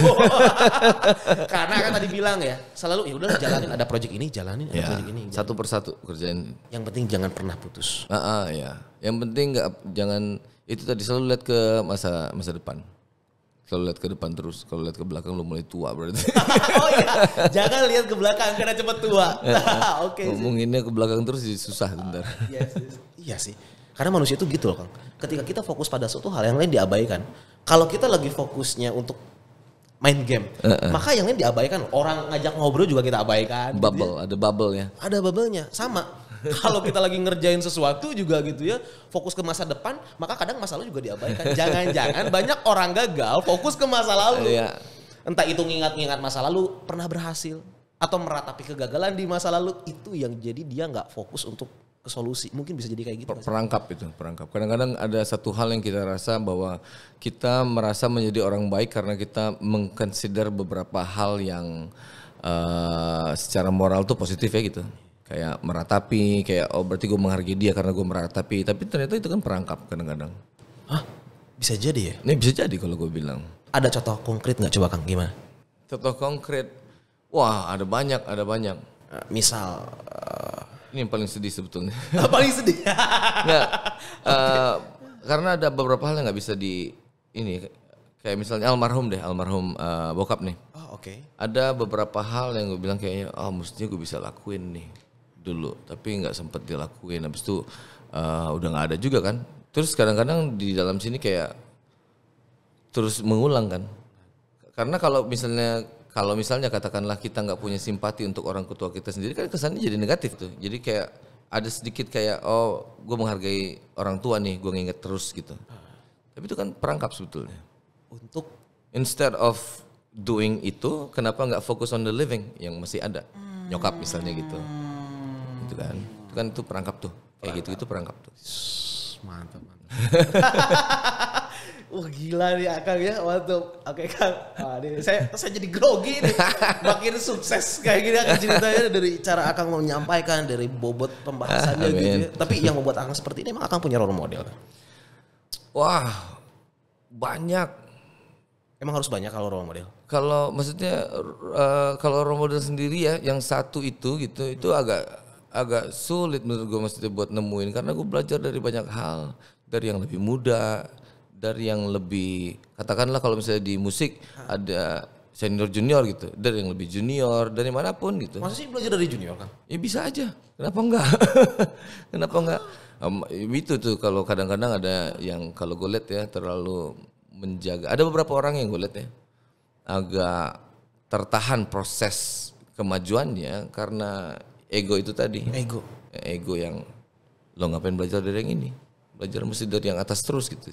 Karena kan tadi bilang ya, selalu ya udah jalanin ada project ini, jalanin ada ya, project ini. Jalanin. Satu persatu kerjain. Yang penting jangan pernah putus. Heeh, ah, ah, ya. Yang penting nggak jangan itu tadi selalu lihat ke masa masa depan. Kalau lihat ke depan terus, kalau lihat ke belakang lo mulai tua berarti. oh iya, jangan lihat ke belakang karena cepet tua. Oke. okay, Ngomonginnya ke belakang terus susah bentar. Iya iya sih. Karena manusia itu gitu loh, Kang. Ketika kita fokus pada suatu hal yang lain diabaikan. Kalau kita lagi fokusnya untuk main game, uh -uh. maka yang lain diabaikan. Orang ngajak ngobrol juga kita abaikan. Bubble, Jadi, ada bubble ya. Ada bubblenya, sama kalau kita lagi ngerjain sesuatu juga gitu ya, fokus ke masa depan, maka kadang masalah juga diabaikan. Jangan-jangan banyak orang gagal fokus ke masa lalu. Iya. Entah itu ngingat-ngingat masa lalu pernah berhasil atau meratapi kegagalan di masa lalu itu yang jadi dia nggak fokus untuk ke solusi mungkin bisa jadi kayak gitu perangkap itu perangkap kadang-kadang ada satu hal yang kita rasa bahwa kita merasa menjadi orang baik karena kita mengconsider beberapa hal yang uh, secara moral tuh positif ya gitu kayak meratapi kayak oh berarti gue menghargai dia karena gue meratapi tapi ternyata itu kan perangkap kadang-kadang hah bisa jadi ya ini bisa jadi kalau gue bilang ada contoh konkret nggak coba kang gimana contoh konkret wah ada banyak ada banyak eh, misal uh... ini yang paling sedih sebetulnya paling sedih nggak uh, karena ada beberapa hal yang nggak bisa di ini kayak misalnya almarhum deh almarhum uh, bokap nih oh, oke okay. ada beberapa hal yang gue bilang kayaknya oh mestinya gue bisa lakuin nih dulu tapi nggak sempat dilakuin habis itu uh, udah nggak ada juga kan terus kadang-kadang di dalam sini kayak terus mengulang kan karena kalau misalnya kalau misalnya katakanlah kita nggak punya simpati untuk orang ketua kita sendiri kan kesannya jadi negatif tuh jadi kayak ada sedikit kayak oh gue menghargai orang tua nih gue nginget terus gitu tapi itu kan perangkap sebetulnya untuk instead of doing itu kenapa nggak fokus on the living yang masih ada nyokap misalnya gitu gitu kan. Itu kan itu perangkap tuh. Kayak gitu itu perangkap tuh. Mantap, mantap. Wah gila nih Kang ya waktu Oke Kang, Ah, saya saya jadi grogi nih. Makin sukses kayak gini Akang ceritanya dari cara Akang mau menyampaikan dari bobot pembahasannya ah, gitu. Ya. Tapi yang membuat Akang seperti ini emang Akang punya role model Wah banyak. Emang harus banyak kalau role model. Kalau maksudnya uh, kalau role model sendiri ya yang satu itu gitu itu agak agak sulit menurut gue mesti buat nemuin karena gue belajar dari banyak hal dari yang lebih muda dari yang lebih katakanlah kalau misalnya di musik Hah. ada senior junior gitu dari yang lebih junior dari manapun gitu masa sih belajar dari junior kan ya bisa aja kenapa enggak kenapa enggak um, itu tuh kalau kadang-kadang ada yang kalau gue lihat ya terlalu menjaga ada beberapa orang yang gue lihat ya agak tertahan proses kemajuannya karena ego itu tadi ego ego yang lo ngapain belajar dari yang ini belajar mesti dari yang atas terus gitu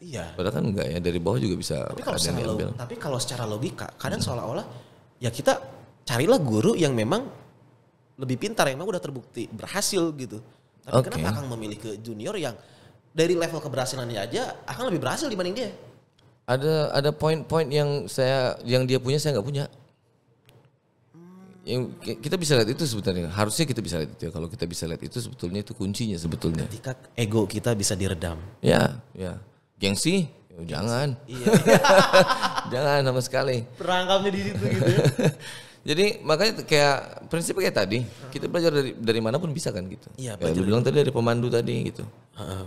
iya padahal kan enggak ya dari bawah juga bisa tapi kalau, secara, diambil. tapi kalau secara logika kadang hmm. seolah-olah ya kita carilah guru yang memang lebih pintar yang memang udah terbukti berhasil gitu tapi okay. kenapa akan memilih ke junior yang dari level keberhasilannya aja akan lebih berhasil dibanding dia ada ada poin-poin yang saya yang dia punya saya nggak punya yang kita bisa lihat itu sebetulnya harusnya kita bisa lihat itu ya kalau kita bisa lihat itu sebetulnya itu kuncinya sebetulnya ketika ego kita bisa diredam ya ya gengsi ya jangan iya. jangan sama sekali perangkapnya di situ gitu ya. jadi makanya kayak prinsip kayak tadi kita belajar dari dari mana pun bisa kan gitu iya ya, bilang tadi dari pemandu tadi gitu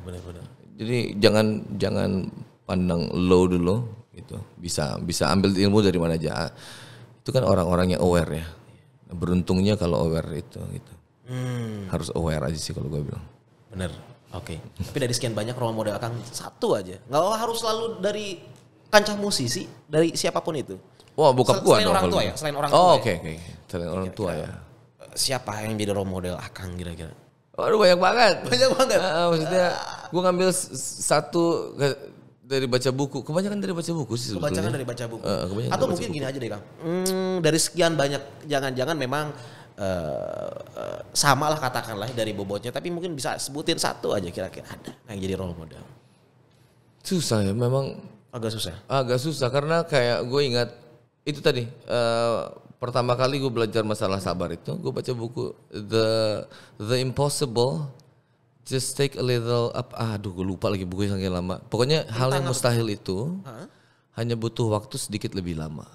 benar-benar jadi jangan jangan pandang low dulu gitu bisa bisa ambil ilmu dari mana aja itu kan orang-orang yang aware ya beruntungnya kalau aware itu gitu hmm. harus aware aja sih kalau gue bilang bener oke okay. tapi dari sekian banyak role model akan satu aja nggak harus selalu dari kancah musisi dari siapapun itu Wah, buka gua selain orang tua ya, selain orang tua. Oh, eh, oke, oke. Okay. Selain orang tua ya. Siapa yang jadi role model Akang kira-kira? Waduh banyak banget. Banyak banget. Uh, maksudnya uh, ah. gue ngambil satu dari baca buku kebanyakan dari baca buku sih sebetulnya. kebanyakan dari baca buku uh, atau mungkin buku. gini aja deh kang hmm, dari sekian banyak jangan-jangan memang uh, uh, eh, sama lah katakanlah dari bobotnya tapi mungkin bisa sebutin satu aja kira-kira ada yang jadi role model susah ya memang agak susah agak susah karena kayak gue ingat itu tadi uh, pertama kali gue belajar masalah sabar itu gue baca buku the the impossible Just take a little up. Ah, aduh, gue lupa lagi bukunya sangat lama. Pokoknya Tentang hal yang mustahil itu huh? hanya butuh waktu sedikit lebih lama.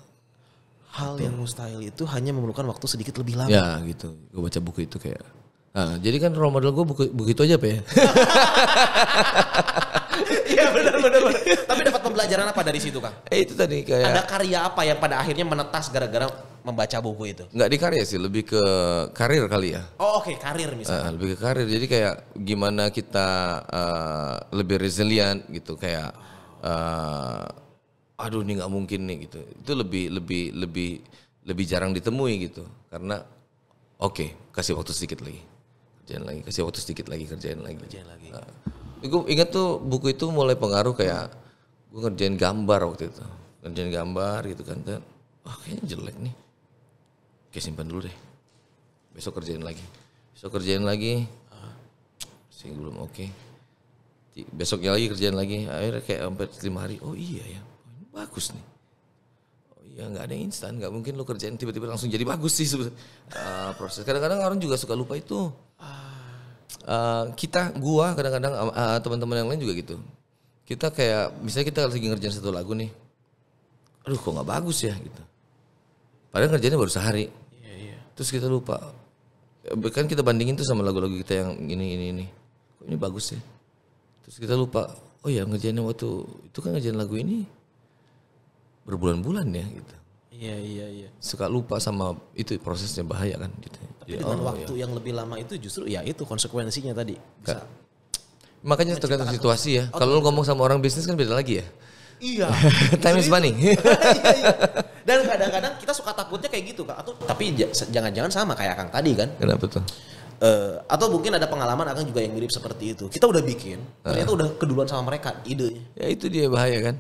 Hal gitu. yang mustahil itu hanya memerlukan waktu sedikit lebih lama. Ya gitu. Gue baca buku itu kayak. Nah, jadi kan role model gue buku, buku itu aja Pak ya? benar benar pelajaran apa dari situ kang? Eh itu tadi kayak ada karya apa yang pada akhirnya menetas gara-gara membaca buku itu? Nggak di karya sih, lebih ke karir kali ya. Oh oke okay, karir misalnya. Uh, lebih ke karir, jadi kayak gimana kita uh, lebih resilient gitu kayak. Uh, aduh ini nggak mungkin nih gitu itu lebih lebih lebih lebih jarang ditemui gitu karena oke okay, kasih waktu sedikit lagi kerjain lagi kasih waktu sedikit lagi kerjain lagi kerjain lagi nah, gue ingat tuh buku itu mulai pengaruh kayak gue ngerjain gambar waktu itu ngerjain gambar gitu kan kan wah kayaknya jelek nih oke simpan dulu deh besok kerjain lagi besok kerjain lagi ah, sih belum oke okay. besoknya lagi kerjain lagi akhirnya kayak sampai lima hari oh iya ya bagus nih oh iya nggak ada instan nggak mungkin lo kerjain tiba-tiba langsung jadi bagus sih sebenernya. uh, proses kadang-kadang orang juga suka lupa itu uh, kita gua kadang-kadang uh, teman-teman yang lain juga gitu kita kayak misalnya kita lagi ngerjain satu lagu nih aduh kok nggak bagus ya gitu padahal ngerjainnya baru sehari yeah, yeah. terus kita lupa kan kita bandingin tuh sama lagu-lagu kita yang ini ini ini kok ini bagus ya terus kita lupa oh ya ngerjainnya waktu itu kan ngerjain lagu ini berbulan-bulan ya gitu Iya iya iya. Suka lupa sama itu prosesnya bahaya kan gitu. Tapi ya, dengan oh, waktu iya. yang lebih lama itu justru ya itu konsekuensinya tadi. Bisa Makanya tergantung situasi ya. Oh, Kalau lu gitu. ngomong sama orang bisnis kan beda lagi ya. Iya. Time is money. Iya, iya. Dan kadang-kadang kita suka takutnya kayak gitu kak. Atau tapi jangan-jangan sama kayak Kang tadi kan? Kenapa tuh? Uh, atau mungkin ada pengalaman Kang juga yang mirip seperti itu. Kita udah bikin, ternyata ah. udah keduluan sama mereka idenya. Ya itu dia bahaya kan.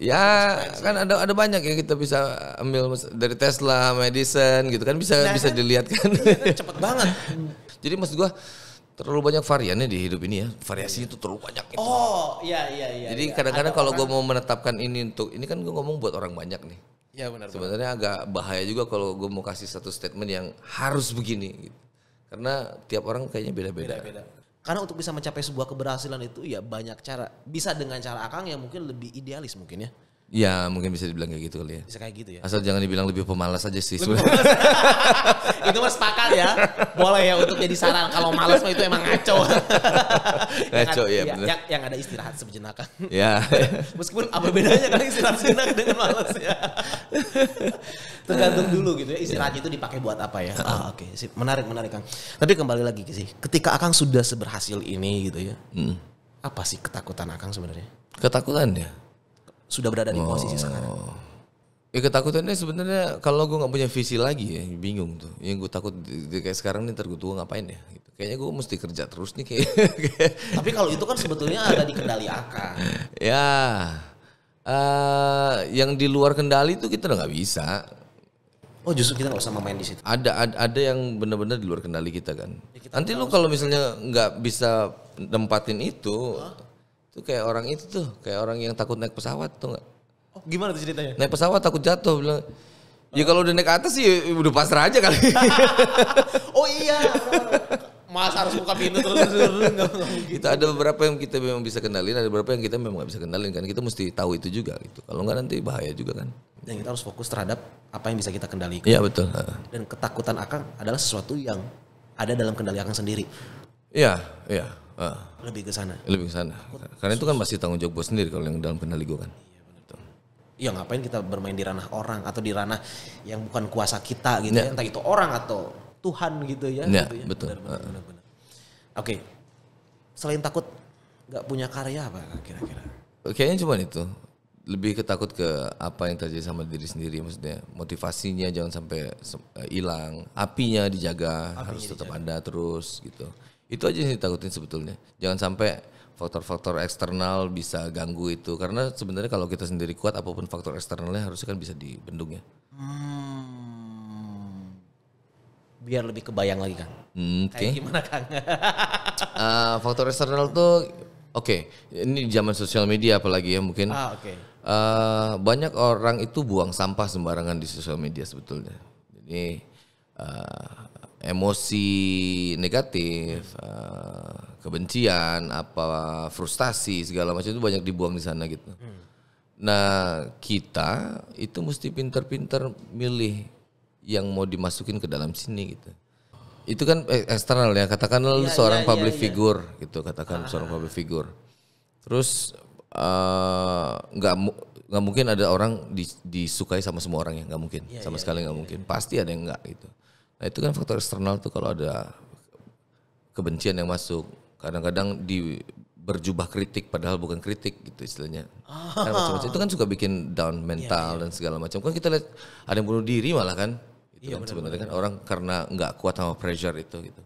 Ya kan ada ada banyak yang kita bisa ambil dari Tesla, Madison gitu kan bisa nah, bisa kan? dilihat kan. Iya, kan? cepet banget. Jadi maksud gua terlalu banyak variannya di hidup ini ya variasinya itu terlalu banyak gitu. oh iya iya iya jadi iya. kadang-kadang kalau gue mau menetapkan ini untuk ini kan gue ngomong buat orang banyak nih ya benar sebenarnya benar. agak bahaya juga kalau gue mau kasih satu statement yang harus begini gitu. karena tiap orang kayaknya beda-beda karena untuk bisa mencapai sebuah keberhasilan itu ya banyak cara bisa dengan cara akang yang mungkin lebih idealis mungkin ya Ya mungkin bisa dibilang kayak gitu kali ya. Bisa kayak gitu ya. Asal jangan dibilang lebih pemalas aja sih. Lebih itu mas sepakat ya. Boleh ya untuk jadi saran. Kalau malas mah itu emang ngaco. ngaco ya, ya Yang, ada istirahat sejenak kan. Ya. Meskipun apa bedanya kan istirahat sejenak dengan malas ya. Tergantung dulu gitu ya. ya. Istirahat ya. itu dipakai buat apa ya. Ah, Oke okay. menarik menarik Kang. Tapi kembali lagi sih. Ketika Akang sudah seberhasil ini gitu ya. Hmm. Apa sih ketakutan Akang sebenarnya? Ketakutan ya sudah berada di posisi oh. sekarang. Ya ketakutannya sebenarnya kalau gue nggak punya visi lagi ya bingung tuh. Yang gue takut di, di, kayak sekarang nih tergutu gue ngapain ya. Gitu. Kayaknya gue mesti kerja terus nih kayak. Tapi kalau itu kan sebetulnya ada di kendali akal. ya, uh, yang di luar kendali itu kita udah nggak bisa. Oh justru kita nggak usah main di situ. Ada ada, ada yang benar-benar di luar kendali kita kan. Ya, kita Nanti lu kalau misalnya nggak bisa nempatin itu. Itu kayak orang itu tuh, kayak orang yang takut naik pesawat tuh nggak? Oh, gimana tuh ceritanya? Naik pesawat takut jatuh bilang. Oh. Ya kalau udah naik atas sih udah pasrah aja kali. oh iya. Mas harus buka pintu terus terus Itu ada beberapa yang kita memang bisa kendalin, ada beberapa yang kita memang nggak bisa kendalin kan. Kita mesti tahu itu juga gitu. Kalau nggak nanti bahaya juga kan. Dan kita harus fokus terhadap apa yang bisa kita kendalikan. Iya betul. Dan ketakutan akan adalah sesuatu yang ada dalam kendali akang sendiri. Iya, iya. Uh, lebih ke sana. Lebih ke sana. Karena itu kan masih tanggung jawab gue sendiri kalau yang dalam kendali gue kan. Iya ya ngapain kita bermain di ranah orang atau di ranah yang bukan kuasa kita gitu ya. ya. Entah itu orang atau Tuhan gitu ya. Iya gitu ya. betul. Benar, benar, benar, benar. Oke. Okay. Selain takut nggak punya karya apa kira-kira? Kayaknya cuma itu. Lebih ketakut ke apa yang terjadi sama diri sendiri maksudnya. Motivasinya jangan sampai eh, hilang. Apinya dijaga Apinya harus tetap dijaga. ada terus gitu. Itu aja yang ditakutin sebetulnya. Jangan sampai faktor-faktor eksternal bisa ganggu itu karena sebenarnya kalau kita sendiri kuat apapun faktor eksternalnya harusnya kan bisa dibendung ya. Hmm. Biar lebih kebayang lagi kan. Oke. Okay. Kayak gimana Kang? uh, faktor eksternal tuh oke, okay. ini zaman sosial media apalagi ya mungkin. Ah, oke. Okay. Uh, banyak orang itu buang sampah sembarangan di sosial media sebetulnya. Jadi uh, emosi negatif, uh, kebencian, apa frustasi segala macam itu banyak dibuang di sana gitu. Hmm. Nah kita itu mesti pinter-pinter milih yang mau dimasukin ke dalam sini gitu. Itu kan eh, eksternal ya katakanlah ya, seorang ya, public ya, figure gitu katakan ah. seorang public figure. Terus eh, nggak uh, nggak mungkin ada orang di, disukai sama semua orang ya nggak mungkin ya, sama ya, sekali iya, nggak ya, mungkin iya. pasti ada yang nggak gitu Nah itu kan faktor eksternal tuh kalau ada kebencian yang masuk, kadang-kadang di berjubah kritik padahal bukan kritik gitu istilahnya. Kan macam-macam itu kan suka bikin down mental yeah, iya. dan segala macam. Kan kita lihat ada yang bunuh diri malah kan. Itu yeah, kan sebenarnya kan orang karena nggak kuat sama pressure itu gitu.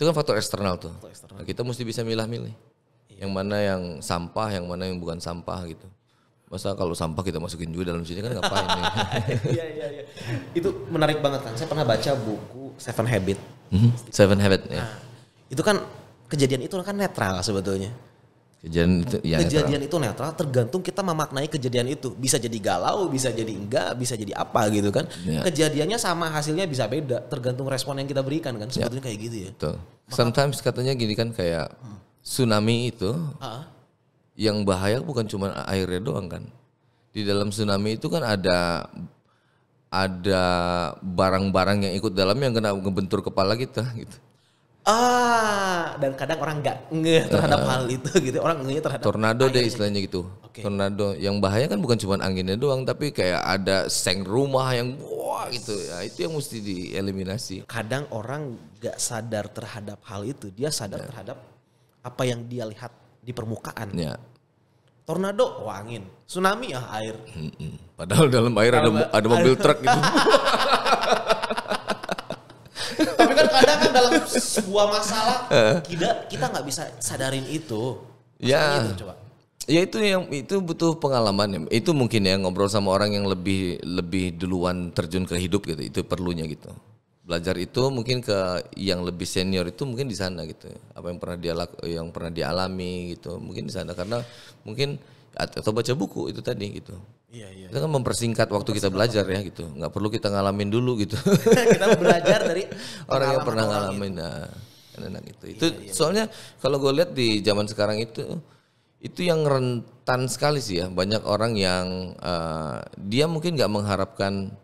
Itu kan faktor eksternal tuh. Faktor eksternal. Nah, kita mesti bisa milah-milih. Iya. Yang mana yang sampah, yang mana yang bukan sampah gitu. Masa kalau sampah kita masukin juga dalam sini kan ngapain ya? Iya iya iya. Itu menarik banget kan. Saya pernah baca buku Seven Habit. Mhm. Seven Habit ya. Nah, itu kan kejadian itu kan netral sebetulnya. Kejadian itu ya Kejadian netral. itu netral tergantung kita memaknai kejadian itu. Bisa jadi galau, bisa jadi enggak, bisa jadi apa gitu kan. Ya. Kejadiannya sama hasilnya bisa beda tergantung respon yang kita berikan kan. Ya. Sebetulnya ya. kayak gitu ya. Betul. Sometimes katanya gini kan kayak hmm. tsunami itu uh-huh yang bahaya bukan cuma airnya doang kan. Di dalam tsunami itu kan ada ada barang-barang yang ikut dalam yang kena ngebentur kepala kita gitu. Ah, dan kadang orang nggak ngeh terhadap uh, hal itu gitu. Orang ngeh terhadap tornado deh istilahnya gitu. Okay. Tornado yang bahaya kan bukan cuma anginnya doang, tapi kayak ada seng rumah yang wah gitu. Ya, itu yang mesti dieliminasi. Kadang orang nggak sadar terhadap hal itu, dia sadar yeah. terhadap apa yang dia lihat di permukaan. Yeah. Tornado, oh, angin. Tsunami ya air. mm Padahal dalam air ada ada mobil truk gitu. Tapi kan kadang kan dalam sebuah masalah eh. kita kita nggak bisa sadarin itu. ya. Itu, coba. Ya itu yang itu butuh pengalaman ya. Itu mungkin ya ngobrol sama orang yang lebih lebih duluan terjun ke hidup gitu. Itu perlunya gitu belajar itu mungkin ke yang lebih senior itu mungkin di sana gitu ya. apa yang pernah dia laku, yang pernah dialami gitu mungkin di sana karena mungkin atau baca buku itu tadi gitu Iya, iya. Itu kan mempersingkat waktu kita belajar ya, ya gitu. Nggak perlu kita ngalamin dulu gitu. kita belajar dari orang yang pernah ngalamin. Itu. Nah, enak gitu. iya, itu. iya, soalnya iya. kalau gue lihat di zaman sekarang itu itu yang rentan sekali sih ya. Banyak orang yang uh, dia mungkin nggak mengharapkan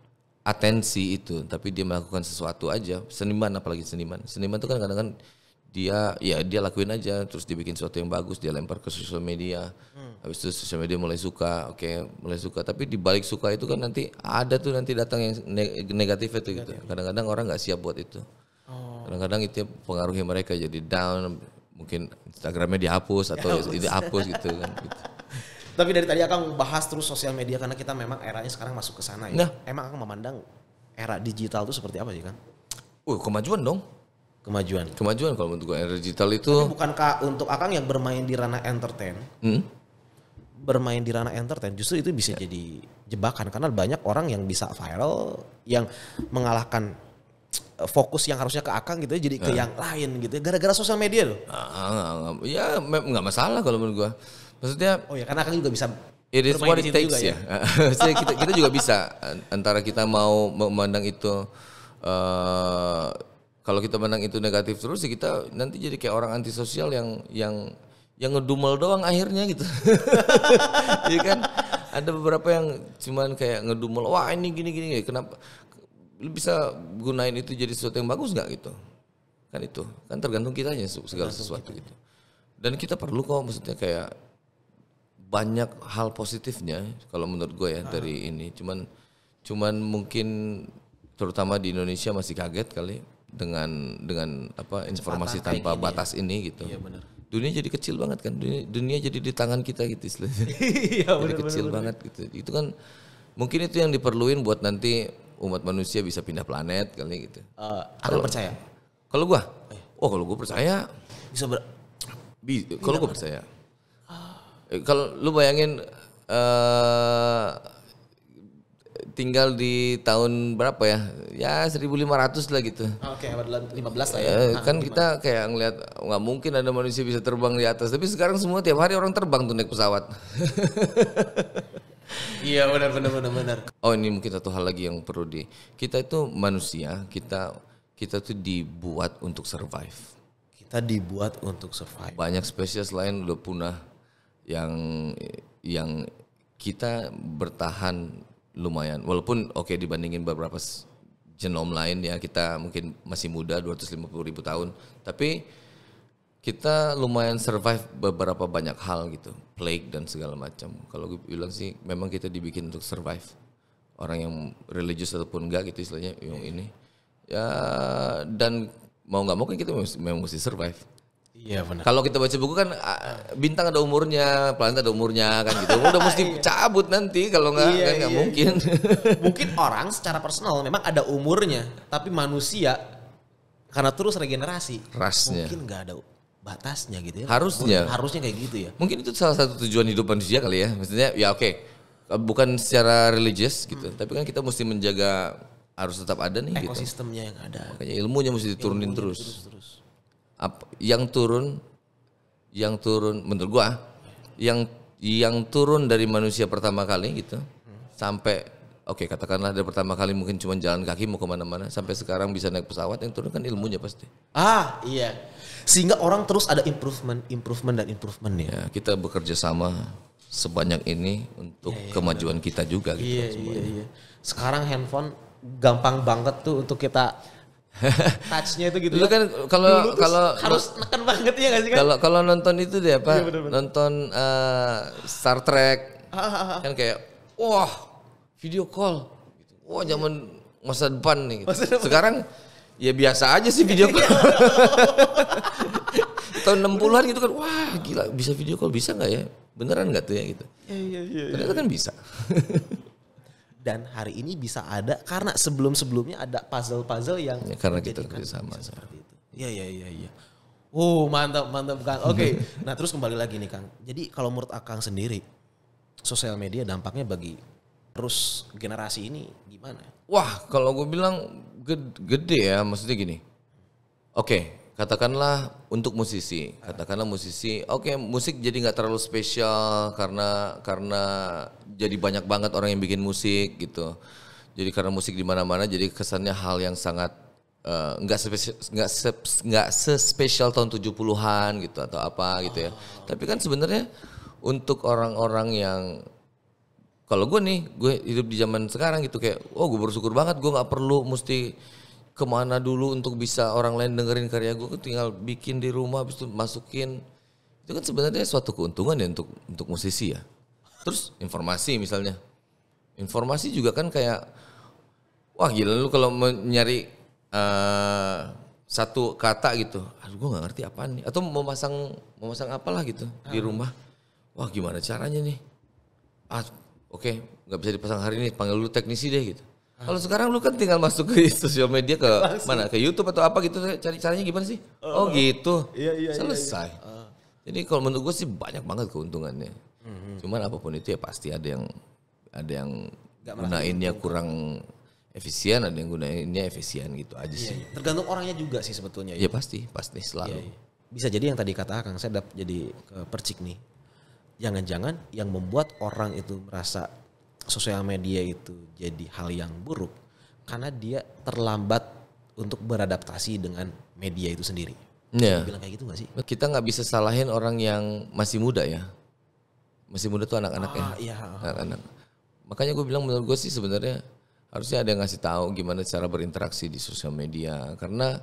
atensi itu, tapi dia melakukan sesuatu aja. Seniman apalagi seniman. Seniman itu kan kadang-kadang dia ya dia lakuin aja terus dibikin sesuatu yang bagus dia lempar ke sosial media hmm. habis itu sosial media mulai suka oke okay, mulai suka tapi di balik suka itu kan nanti ada tuh nanti datang yang negatif itu gitu kadang-kadang orang nggak siap buat itu oh. kadang-kadang oh. itu pengaruhi mereka jadi down mungkin Instagramnya dihapus atau dihapus gitu kan gitu. Tapi dari tadi akan bahas terus sosial media karena kita memang eranya sekarang masuk ke sana ya. Nah. Emang akan memandang era digital itu seperti apa sih kan? Uh, kemajuan dong. Kemajuan. Kemajuan kalau menurut gue era digital itu. Tapi bukankah untuk Akang yang bermain di ranah entertain? Hmm? Bermain di ranah entertain justru itu bisa ya. jadi jebakan karena banyak orang yang bisa viral yang mengalahkan eh, fokus yang harusnya ke Akang gitu ya, jadi ke nah. yang lain gitu ya. gara-gara sosial media loh. Ah, ah ya nggak masalah kalau menurut gua. Maksudnya Oh ya, karena kan juga bisa It is what it takes ya. ya. kita kita juga bisa antara kita mau memandang itu uh, kalau kita memandang itu negatif terus ya kita nanti jadi kayak orang antisosial yang yang yang ngedumel doang akhirnya gitu. Iya kan? Ada beberapa yang cuman kayak ngedumel, wah ini gini gini, kenapa lu bisa gunain itu jadi sesuatu yang bagus nggak gitu? Kan itu. Kan tergantung kitanya segala sesuatu gitu. Dan kita perlu kok maksudnya kayak banyak hal positifnya kalau menurut gue ya uh. dari ini cuman cuman mungkin terutama di Indonesia masih kaget kali dengan dengan apa informasi tanpa ya. batas ya. ini gitu. Iya bener. Dunia jadi kecil banget kan. Dunia, dunia jadi di tangan kita gitu istilahnya. Iya, jadi bener, kecil bener, banget gitu. Itu kan mungkin itu yang diperluin buat nanti umat manusia bisa pindah planet kali gitu. Uh, kalau percaya. Kalau gue eh. Oh, kalau gue percaya bisa kalau iya, gue percaya kalau lu bayangin uh, tinggal di tahun berapa ya? Ya 1500 lah gitu. Oke, okay, 15 lah ya. Eh, ah, kan kita kayak ngelihat nggak mungkin ada manusia bisa terbang di atas. Tapi sekarang semua tiap hari orang terbang tuh naik pesawat. iya benar benar benar benar. Oh ini mungkin satu hal lagi yang perlu di kita itu manusia kita kita tuh dibuat untuk survive. Kita dibuat untuk survive. Banyak spesies lain udah punah yang yang kita bertahan lumayan walaupun oke okay, dibandingin beberapa genom lain ya kita mungkin masih muda 250 ribu tahun tapi kita lumayan survive beberapa banyak hal gitu plague dan segala macam kalau gue bilang sih memang kita dibikin untuk survive orang yang religius ataupun enggak gitu istilahnya yang ini ya dan mau nggak mau kan kita memang mesti survive Iya benar. Kalau kita baca buku kan bintang ada umurnya, planet ada umurnya kan gitu. Udah mesti iya. cabut nanti kalau nggak iya, kan iya, mungkin. mungkin orang secara personal memang ada umurnya, tapi manusia karena terus regenerasi, Rasnya. mungkin nggak ada batasnya gitu ya. Harusnya. Mungkin, harusnya kayak gitu ya. Mungkin itu salah satu tujuan hidup manusia kali ya. Maksudnya ya oke, okay. Eh, bukan secara religius gitu, hmm. tapi kan kita mesti menjaga harus tetap ada nih gitu. ekosistemnya gitu. yang ada. Makanya ilmunya mesti diturunin ilmunya terus. terus, terus yang turun yang turun menurut gua yang yang turun dari manusia pertama kali gitu hmm. sampai oke okay, katakanlah dari pertama kali mungkin cuma jalan kaki mau kemana-mana sampai sekarang bisa naik pesawat yang turun kan ilmunya pasti ah iya sehingga orang terus ada improvement improvement dan improvement ya, ya kita bekerja sama sebanyak ini untuk ya, ya, kemajuan kita juga gitu iya, kan iya, iya. sekarang handphone gampang banget tuh untuk kita touchnya itu gitu. Lu ya? kan kalau kalau harus neken banget ya gak sih kan? Kalau kalau nonton itu deh apa? Iya, bener -bener. Nonton uh, Star Trek. kan kayak wah, video call Wah, zaman masa depan nih gitu. Masa depan. Sekarang ya biasa aja sih video call. Tahun 60-an gitu kan, wah gila bisa video call bisa nggak ya? Beneran nggak tuh ya gitu. Iya, iya, iya. iya. Ternyata kan bisa. dan hari ini bisa ada karena sebelum-sebelumnya ada puzzle-puzzle yang ya, karena kita kerjasama seperti itu. Iya iya iya iya. Oh mantap mantap Kang. Oke. Okay. nah terus kembali lagi nih Kang. Jadi kalau menurut Akang sendiri sosial media dampaknya bagi terus generasi ini gimana? Wah kalau gue bilang gede, gede ya maksudnya gini. Oke okay, katakanlah untuk musisi katakanlah musisi oke okay, musik jadi nggak terlalu spesial karena karena jadi banyak banget orang yang bikin musik gitu jadi karena musik di mana-mana jadi kesannya hal yang sangat eh, nggak nggak nggak sespesial tahun 70-an gitu atau apa gitu ya oh. tapi kan sebenarnya untuk orang-orang yang kalau gue nih gue hidup di zaman sekarang gitu kayak oh gue bersyukur banget gue nggak perlu mesti kemana dulu untuk bisa orang lain dengerin karya gue tinggal bikin di rumah habis itu masukin itu kan sebenarnya suatu keuntungan ya untuk untuk musisi ya terus informasi misalnya informasi juga kan kayak wah gila lu kalau nyari uh, satu kata gitu aduh gue nggak ngerti apa nih atau mau pasang memasang memasang apalah gitu hmm. di ah. rumah wah gimana caranya nih ah oke okay, nggak bisa dipasang hari ini panggil lu teknisi deh gitu kalau sekarang lu kan tinggal masuk ke sosial media ke Langsung. mana ke YouTube atau apa gitu cari caranya gimana sih? Uh, oh gitu. Iya iya. Selesai. Iya, iya. Uh. Jadi kalau menurut gue sih banyak banget keuntungannya. Mm-hmm. Cuman apapun itu ya pasti ada yang ada yang Gak gunainnya itu. kurang efisien, ada yang gunainnya efisien gitu aja iya, sih. Iya. Tergantung orangnya juga sih sebetulnya. Ya, pasti pasti iya, selalu. Iya, iya. Bisa jadi yang tadi kata Kang Sedap jadi percik nih. Jangan-jangan yang membuat orang itu merasa sosial media itu jadi hal yang buruk karena dia terlambat untuk beradaptasi dengan media itu sendiri. Iya. Bilang kayak gitu gak sih? Kita nggak bisa salahin orang yang masih muda ya. Masih muda tuh anak-anak ya. ah, ya. Iya. Anak-anak. Makanya gue bilang menurut gue sih sebenarnya harusnya ada yang ngasih tahu gimana cara berinteraksi di sosial media karena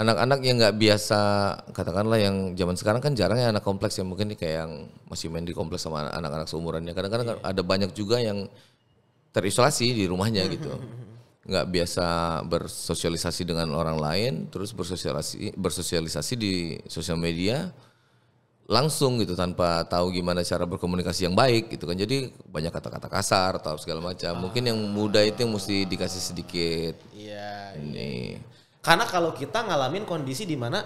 anak-anak yang nggak biasa katakanlah yang zaman sekarang kan jarang ya anak kompleks yang mungkin kayak yang masih main di kompleks sama anak-anak seumurannya kadang-kadang kan yeah. ada banyak juga yang terisolasi di rumahnya gitu nggak biasa bersosialisasi dengan orang lain terus bersosialisasi bersosialisasi di sosial media langsung gitu tanpa tahu gimana cara berkomunikasi yang baik gitu kan jadi banyak kata-kata kasar atau segala macam mungkin yang muda itu yang mesti dikasih sedikit iya yeah, ini iya. Karena kalau kita ngalamin kondisi di mana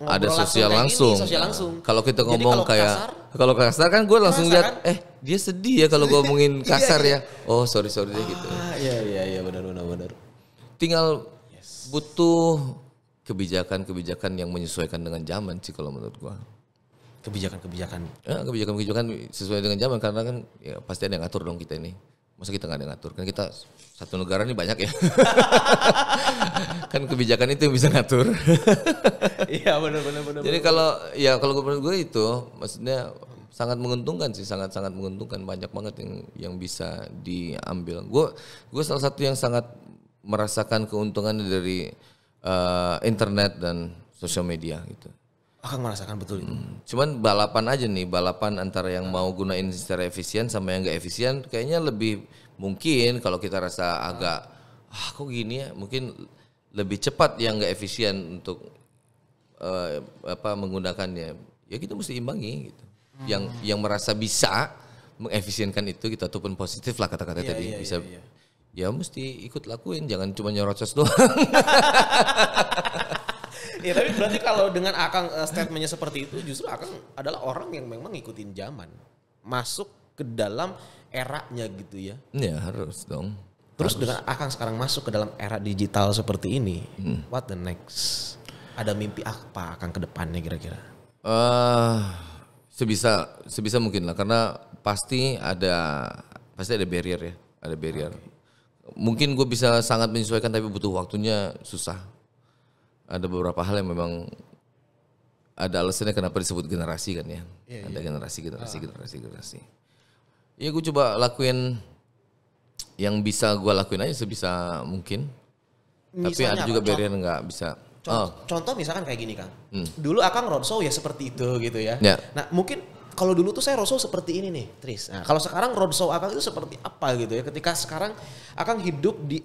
ada sosial langsung. sosial langsung. Kalau kita ngomong kayak kalau kasar kan gue langsung lihat kan? eh dia sedih ya kalau gue ngomongin iya, kasar iya. ya. Oh sorry sorry gitu. ah, gitu. Iya iya iya benar benar benar. Tinggal yes. butuh kebijakan-kebijakan yang menyesuaikan dengan zaman sih kalau menurut gue kebijakan-kebijakan. Ya, kebijakan-kebijakan sesuai dengan zaman karena kan ya pasti ada yang ngatur dong kita ini. Masa kita nggak ada yang ngatur? Kan kita satu negara ini banyak ya. kan kebijakan itu yang bisa ngatur. Iya benar benar benar. Jadi kalau ya kalau gue menurut gue itu maksudnya sangat menguntungkan sih sangat sangat menguntungkan banyak banget yang yang bisa diambil. Gue gue salah satu yang sangat merasakan keuntungan dari uh, internet dan sosial media gitu akan merasakan betul itu. Hmm. Cuman balapan aja nih, balapan antara yang mau gunain secara efisien sama yang gak efisien, kayaknya lebih mungkin kalau kita rasa agak ah kok gini ya mungkin lebih cepat yang nggak efisien untuk uh, apa menggunakannya ya kita mesti imbangi gitu hmm. yang yang merasa bisa mengefisienkan itu kita gitu, ataupun positif lah kata-kata yeah, tadi yeah, bisa yeah, yeah. ya mesti ikut lakuin jangan cuma nyorocos doang ya tapi berarti kalau dengan Akang eh, statementnya seperti itu justru Akang adalah orang yang memang ngikutin zaman masuk ke dalam eranya gitu ya. Ya harus dong. Terus harus. dengan akan sekarang masuk ke dalam era digital seperti ini, hmm. what the next? Ada mimpi apa akan kedepannya kira-kira? Uh, sebisa sebisa mungkin lah karena pasti ada pasti ada barrier ya, ada barrier. Okay. Mungkin gue bisa sangat menyesuaikan tapi butuh waktunya susah. Ada beberapa hal yang memang ada alasannya kenapa disebut generasi kan ya. Yeah, ada yeah. generasi generasi ah. generasi generasi. Iya, gue coba lakuin yang bisa gue lakuin aja sebisa mungkin misalnya tapi ada juga barrier nggak bisa contoh, oh. contoh misalkan kayak gini kang hmm. dulu akang roadshow ya seperti itu gitu ya ya. nah mungkin kalau dulu tuh saya roadshow seperti ini nih, Tris. Nah, kalau sekarang roadshow Akang itu seperti apa gitu ya? Ketika sekarang Akang hidup di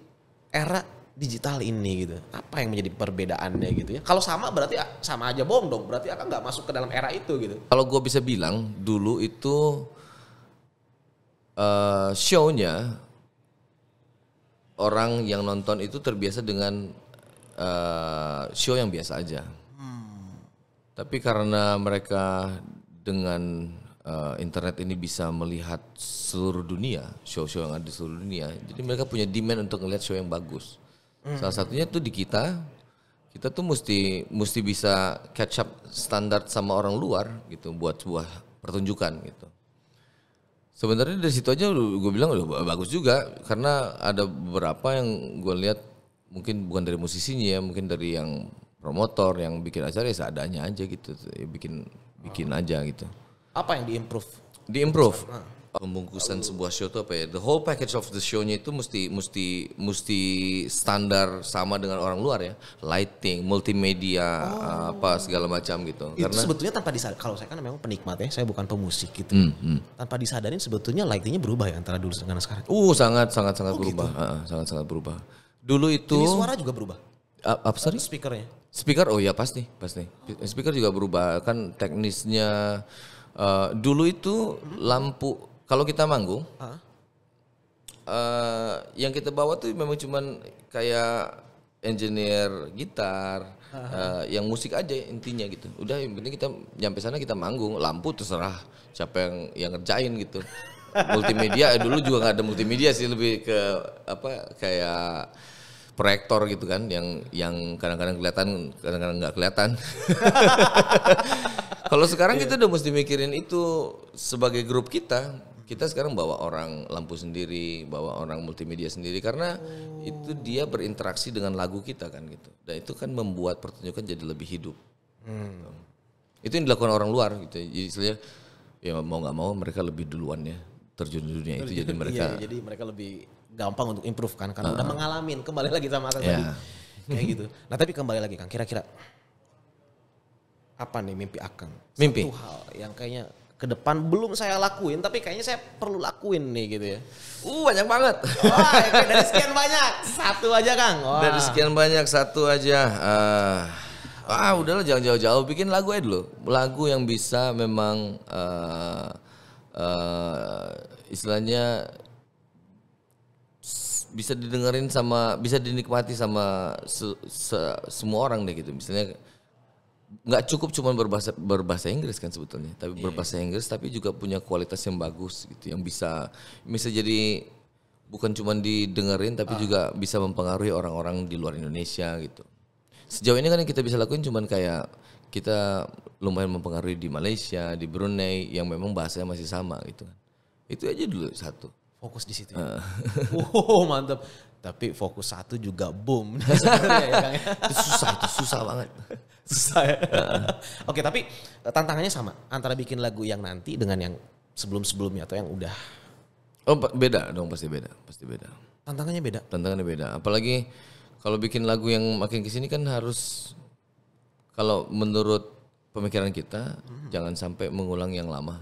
era digital ini gitu. Apa yang menjadi perbedaannya gitu ya? Kalau sama berarti sama aja bohong dong. Berarti Akang nggak masuk ke dalam era itu gitu. Kalau gue bisa bilang dulu itu uh, eh, show orang yang nonton itu terbiasa dengan uh, show yang biasa aja. Hmm. Tapi karena mereka dengan uh, internet ini bisa melihat seluruh dunia, show-show yang ada di seluruh dunia, jadi mereka punya demand untuk melihat show yang bagus. Hmm. Salah satunya tuh di kita, kita tuh mesti mesti bisa catch up standar sama orang luar gitu buat sebuah pertunjukan gitu. Sebenarnya dari situ aja gue bilang udah bagus juga karena ada beberapa yang gue lihat mungkin bukan dari musisinya ya, mungkin dari yang promotor yang bikin acara ya seadanya aja gitu, bikin bikin aja gitu. Apa yang diimprove? Diimprove. Ah pembungkusan sebuah show itu apa ya the whole package of the show-nya itu mesti mesti mesti standar sama dengan orang luar ya lighting multimedia oh. apa segala macam gitu itu karena sebetulnya tanpa disadari kalau saya kan memang penikmat ya saya bukan pemusik gitu hmm, hmm. tanpa disadarin sebetulnya lightingnya berubah ya antara dulu dengan sekarang uh sangat sangat sangat oh, berubah gitu. uh, sangat sangat berubah dulu itu Jadi suara juga berubah uh, apa sorry speakernya speaker oh ya pasti pasti speaker juga berubah kan teknisnya uh, dulu itu hmm. lampu kalau kita manggung, huh? uh, eh, yang kita bawa tuh memang cuman kayak engineer gitar, uh, yang musik aja intinya gitu. Udah yang penting kita nyampe sana kita manggung, lampu terserah siapa yang yang ngerjain gitu. multimedia eh, dulu juga nggak ada multimedia sih lebih ke apa kayak proyektor gitu kan yang yang kadang-kadang kelihatan kadang-kadang nggak kelihatan kalau sekarang yeah. kita udah mesti mikirin itu sebagai grup kita kita sekarang bawa orang lampu sendiri bawa orang multimedia sendiri karena oh. itu dia berinteraksi dengan lagu kita kan gitu dan itu kan membuat pertunjukan jadi lebih hidup hmm. itu yang dilakukan orang luar gitu jadi istilahnya ya mau nggak mau mereka lebih duluan ya terjun di dunia itu jadi mereka iya, jadi mereka lebih gampang untuk improve kan karena uh. udah mengalamin kembali lagi sama Akang yeah. tadi kayak gitu. Nah tapi kembali lagi kan kira-kira apa nih mimpi Akang? Mimpi. Satu hal yang kayaknya ke depan belum saya lakuin tapi kayaknya saya perlu lakuin nih gitu ya. Uh banyak banget. Wah dari sekian banyak satu aja Kang. Wah. Dari sekian banyak satu aja. Uh, ah udahlah jangan jauh-jauh bikin lagu aja dulu. Lagu yang bisa memang uh, uh, istilahnya bisa didengerin sama bisa dinikmati sama se, se, semua orang deh gitu misalnya nggak cukup cuma berbahasa berbahasa Inggris kan sebetulnya tapi yeah. berbahasa Inggris tapi juga punya kualitas yang bagus gitu yang bisa bisa jadi bukan cuma didengerin tapi ah. juga bisa mempengaruhi orang-orang di luar Indonesia gitu sejauh ini kan yang kita bisa lakuin cuma kayak kita lumayan mempengaruhi di Malaysia di Brunei yang memang bahasanya masih sama gitu kan itu aja dulu satu fokus di situ. Uh. wow mantap. Tapi fokus satu juga boom. Ya, ya, itu susah itu susah banget. Susah ya. Uh. Oke tapi eh, tantangannya sama antara bikin lagu yang nanti dengan yang sebelum-sebelumnya atau yang udah. Oh beda dong pasti beda pasti beda. Tantangannya beda. Tantangannya beda. Apalagi kalau bikin lagu yang makin kesini kan harus kalau menurut pemikiran kita hmm. jangan sampai mengulang yang lama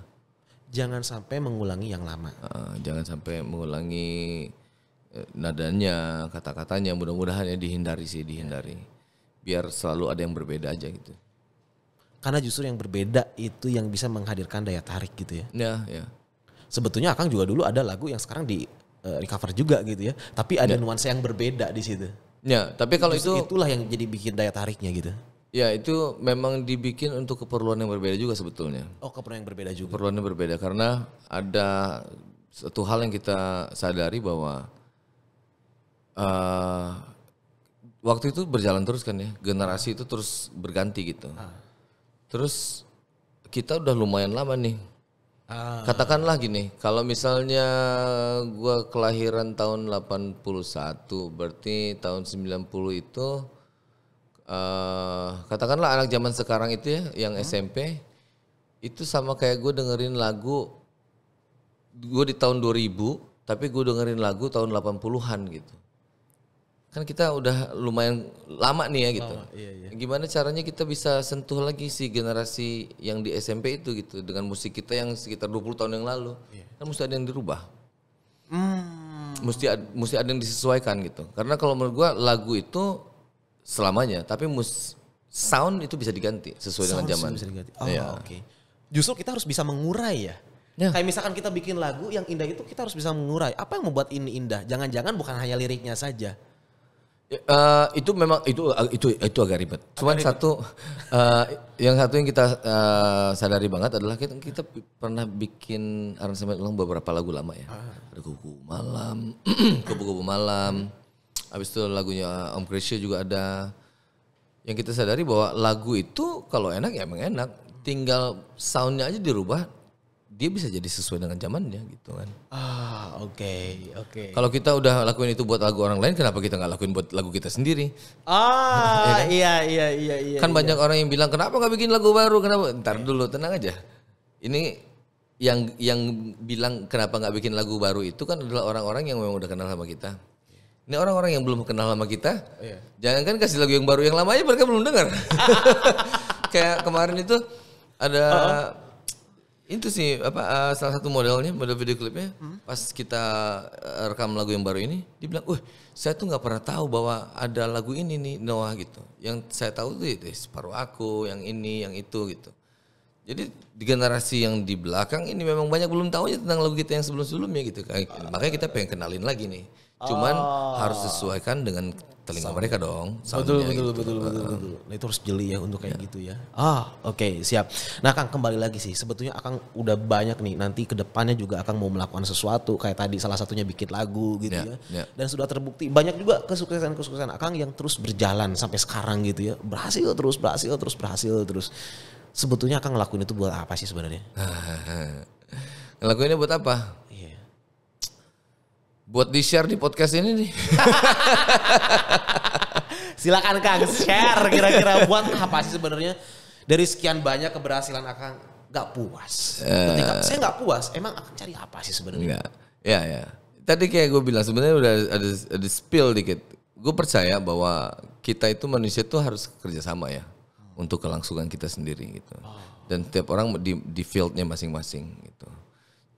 jangan sampai mengulangi yang lama. Uh, jangan sampai mengulangi eh, nadanya, kata-katanya. Mudah-mudahan ya dihindari sih, dihindari. Biar selalu ada yang berbeda aja gitu. Karena justru yang berbeda itu yang bisa menghadirkan daya tarik gitu ya. Ya, ya. Sebetulnya Akang juga dulu ada lagu yang sekarang di uh, recover juga gitu ya. Tapi ada ya. nuansa yang berbeda di situ. Ya, tapi kalau justru itu itulah yang jadi bikin daya tariknya gitu. Ya itu memang dibikin untuk keperluan yang berbeda juga sebetulnya. Oh keperluan yang berbeda juga. Keperluan yang berbeda karena ada satu hal yang kita sadari bahwa uh, waktu itu berjalan terus kan ya generasi itu terus berganti gitu. Ah. Terus kita udah lumayan lama nih. Ah. Katakanlah gini, kalau misalnya gue kelahiran tahun 81 berarti tahun 90 itu Eh, katakanlah anak zaman sekarang itu ya yang hmm. SMP itu sama kayak gue dengerin lagu gue di tahun 2000 tapi gue dengerin lagu tahun 80-an gitu. Kan kita udah lumayan lama nih ya gitu. iya, iya. Gimana caranya kita bisa sentuh lagi si generasi yang di SMP itu gitu dengan musik kita yang sekitar 20 tahun yang lalu. Iya. Kan mesti ada yang dirubah. Hmm. Mesti mesti ada yang disesuaikan gitu. Karena kalau menurut gue lagu itu selamanya, tapi mus sound itu bisa diganti sesuai sound dengan zaman. Bisa diganti. Oh, ya. Okay. Justru kita harus bisa mengurai ya. Ya. Kayak misalkan kita bikin lagu yang indah itu kita harus bisa mengurai. Apa yang membuat ini indah? Jangan-jangan bukan hanya liriknya saja. Uh, itu memang itu itu itu agak ribet. Agak Cuman satu uh, yang satu yang kita uh, sadari banget adalah kita, kita pernah bikin aransemen ulang beberapa lagu lama ya. Ah. Ada kubu malam, kubu-kubu malam, Habis itu lagunya eh, Om Krisya juga ada. Yang kita sadari bahwa lagu itu kalau enak ya emang enak. Tinggal soundnya aja dirubah dia bisa jadi sesuai dengan zamannya gitu kan. Ah, oke, okay, oke. Okay. Kalau kita udah lakuin itu buat lagu orang lain, kenapa kita nggak lakuin buat lagu kita sendiri? Ah, ya kan? iya iya iya iya. Kan iya. banyak orang yang bilang kenapa nggak bikin lagu baru? Kenapa? Ntar iya. dulu, tenang aja. Ini yang yang bilang kenapa nggak bikin lagu baru itu kan adalah orang-orang yang memang udah kenal sama kita. Ini orang-orang yang belum kenal sama kita, iya. jangan kan kasih lagu yang baru yang lamanya mereka belum dengar. Kayak kemarin itu ada uh itu sih apa uh, salah satu modelnya model video klipnya hmm. pas kita eh, rekam lagu yang baru ini dia bilang, "Wah, saya tuh nggak pernah tahu bahwa ada lagu ini nih Noah gitu. Yang saya tahu tuh itu separuh aku, yang ini, yang itu gitu." Jadi di generasi yang di belakang ini memang banyak belum tahu ya tentang lagu kita yang sebelum-sebelumnya gitu. Kayak, makanya kita pengen kenalin lagi nih Cuman oh. harus sesuaikan dengan telinga Sound. mereka dong. Betul betul, gitu. betul betul betul betul. Nah, itu harus jeli ya untuk kayak ya. gitu ya. Ah oke okay, siap. Nah Kang kembali lagi sih sebetulnya Akang udah banyak nih nanti ke depannya juga Akang mau melakukan sesuatu kayak tadi salah satunya bikin lagu gitu iya, ya. ya. ya. Dan sudah terbukti banyak juga kesuksesan kesuksesan Akang yang terus berjalan sampai sekarang gitu ya berhasil terus berhasil terus berhasil terus. Sebetulnya Akang ngelakuin itu buat apa sih sebenarnya? ngelakuinnya buat apa? buat di share di podcast ini nih. Silakan Kang share kira-kira buat apa sih sebenarnya dari sekian banyak keberhasilan Akang nggak puas. Uh, Ketika saya nggak puas, emang akan cari apa sih sebenarnya? Ya ya. Tadi kayak gue bilang sebenarnya udah ada, ada spill dikit. Gue percaya bahwa kita itu manusia itu harus kerjasama ya hmm. untuk kelangsungan kita sendiri gitu. Oh. Dan tiap orang di, di fieldnya masing-masing gitu.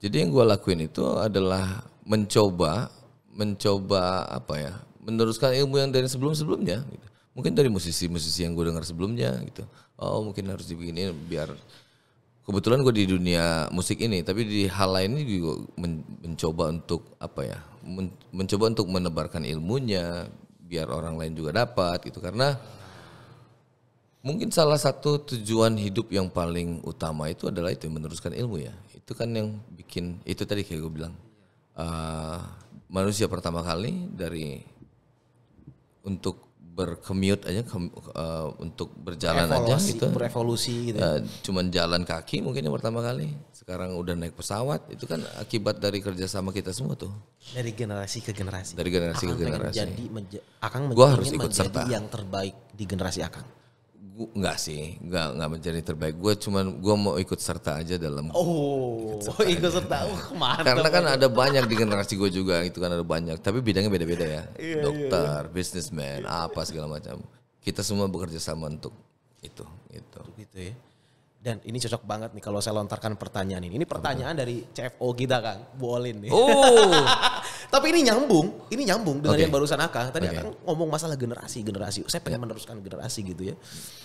Jadi yang gue lakuin itu adalah mencoba mencoba apa ya meneruskan ilmu yang dari sebelum sebelumnya gitu. mungkin dari musisi-musisi yang gue dengar sebelumnya gitu oh mungkin harus ini biar kebetulan gue di dunia musik ini tapi di hal lain ini gue men mencoba untuk apa ya men mencoba untuk menebarkan ilmunya biar orang lain juga dapat gitu karena mungkin salah satu tujuan hidup yang paling utama itu adalah itu meneruskan ilmu ya itu kan yang bikin itu tadi kayak gue bilang uh, manusia pertama kali dari untuk berkemute aja uh, untuk berjalan Evolusi, aja gitu berevolusi gitu uh, cuman jalan kaki mungkin yang pertama kali sekarang udah naik pesawat itu kan akibat dari kerjasama kita semua tuh dari generasi ke generasi dari generasi akang ke generasi jadi menja akang gua harus ikut menjadi serta yang terbaik di generasi akang gue nggak sih, nggak nggak mencari terbaik. Gue cuman gue mau ikut serta aja dalam. Oh, ikut serta. Oh, ikut serta. Oh, Karena kan ada banyak di generasi gue juga itu kan ada banyak. Tapi bidangnya beda-beda ya. yeah, iya, iya. Dokter, yeah. businessman, apa segala macam. Kita semua bekerja sama untuk itu, gitu. itu. Gitu ya. Dan ini cocok banget nih kalau saya lontarkan pertanyaan ini. Ini pertanyaan Apa? dari CFO kita kan, Bu Olin nih. Oh. Tapi ini nyambung, ini nyambung dengan okay. yang barusan Aka. Tadi okay. Aka ngomong masalah generasi, generasi. Saya pengen meneruskan generasi gitu ya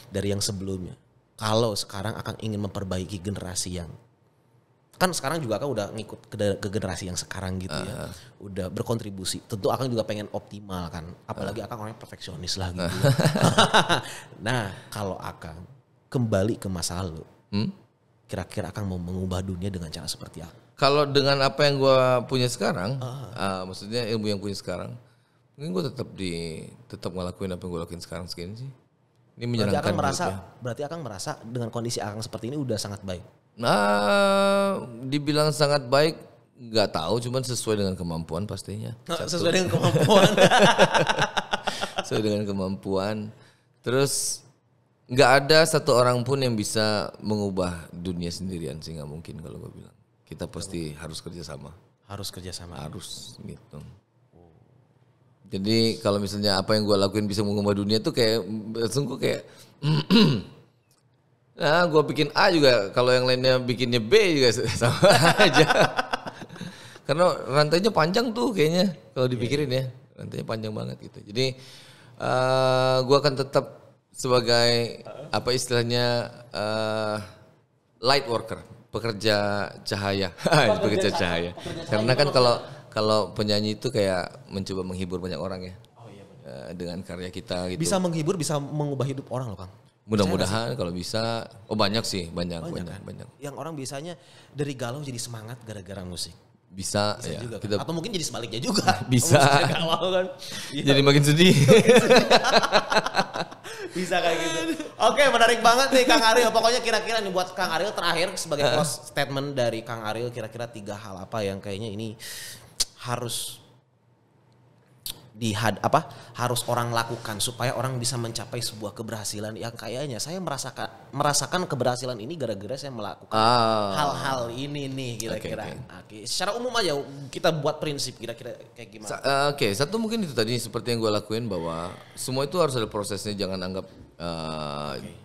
dari yang sebelumnya. Kalau sekarang akan ingin memperbaiki generasi yang kan sekarang juga kan udah ngikut ke, ke generasi yang sekarang gitu uh. ya. Ah. Udah berkontribusi. Tentu akan juga pengen optimal kan. Apalagi uh. Ah. akan orangnya perfeksionis lah gitu. Uh. nah, kalau akan kembali ke masa lalu. Hmm? Kira-kira akan mau mengubah dunia dengan cara seperti apa? kalau dengan apa yang gue punya sekarang, uh. Uh, maksudnya ilmu yang punya sekarang, mungkin gue tetap di tetap ngelakuin apa yang gue lakuin sekarang segini sih. Ini menyenangkan. Berarti akan merasa, ya. berarti akan merasa dengan kondisi akang seperti ini udah sangat baik. Nah, dibilang sangat baik nggak tahu, cuman sesuai dengan kemampuan pastinya. Nah, sesuai dengan kemampuan. sesuai dengan kemampuan. Terus nggak ada satu orang pun yang bisa mengubah dunia sendirian sih nggak mungkin kalau gue bilang kita pasti harus kerjasama. Harus kerjasama. Harus gitu. Jadi kalau misalnya apa yang gue lakuin bisa mengubah dunia tuh kayak sungguh kayak nah gue bikin A juga kalau yang lainnya bikinnya B juga sama aja. Karena rantainya panjang tuh kayaknya kalau iya, dipikirin yeah. ya rantainya panjang banget gitu. Jadi uh, eh, gue akan tetap sebagai apa istilahnya uh, light worker pekerja iya, cahaya, pekerja cahaya. Pekerja Karena kan kalau kalau penyanyi itu kayak mencoba menghibur banyak orang ya. Oh, iya benar. Eh, dengan karya kita gitu. Bisa menghibur, bisa mengubah hidup orang loh, Kang. Mudah-mudahan kalau bisa, oh banyak sih, banyak, banyak, banyak, kan? banyak. Yang orang biasanya dari galau jadi semangat gara-gara musik bisa, bisa ya. Juga, kan? atau mungkin jadi sebaliknya juga bisa awal kan ya. jadi makin sedih bisa kayak gitu oke menarik banget nih Kang Ariel pokoknya kira-kira nih buat Kang Ariel terakhir sebagai close statement dari Kang Ariel kira-kira tiga hal apa yang kayaknya ini harus dihad apa harus orang lakukan supaya orang bisa mencapai sebuah keberhasilan yang kayaknya saya merasakan merasakan keberhasilan ini gara-gara saya melakukan ah. hal-hal oh. ini nih kira-kira. Okay, okay. okay. Secara umum aja kita buat prinsip kira-kira kayak gimana? Sa uh, Oke, okay. satu mungkin itu tadi seperti yang gue lakuin bahwa semua itu harus ada prosesnya jangan anggap uh, eh, okay.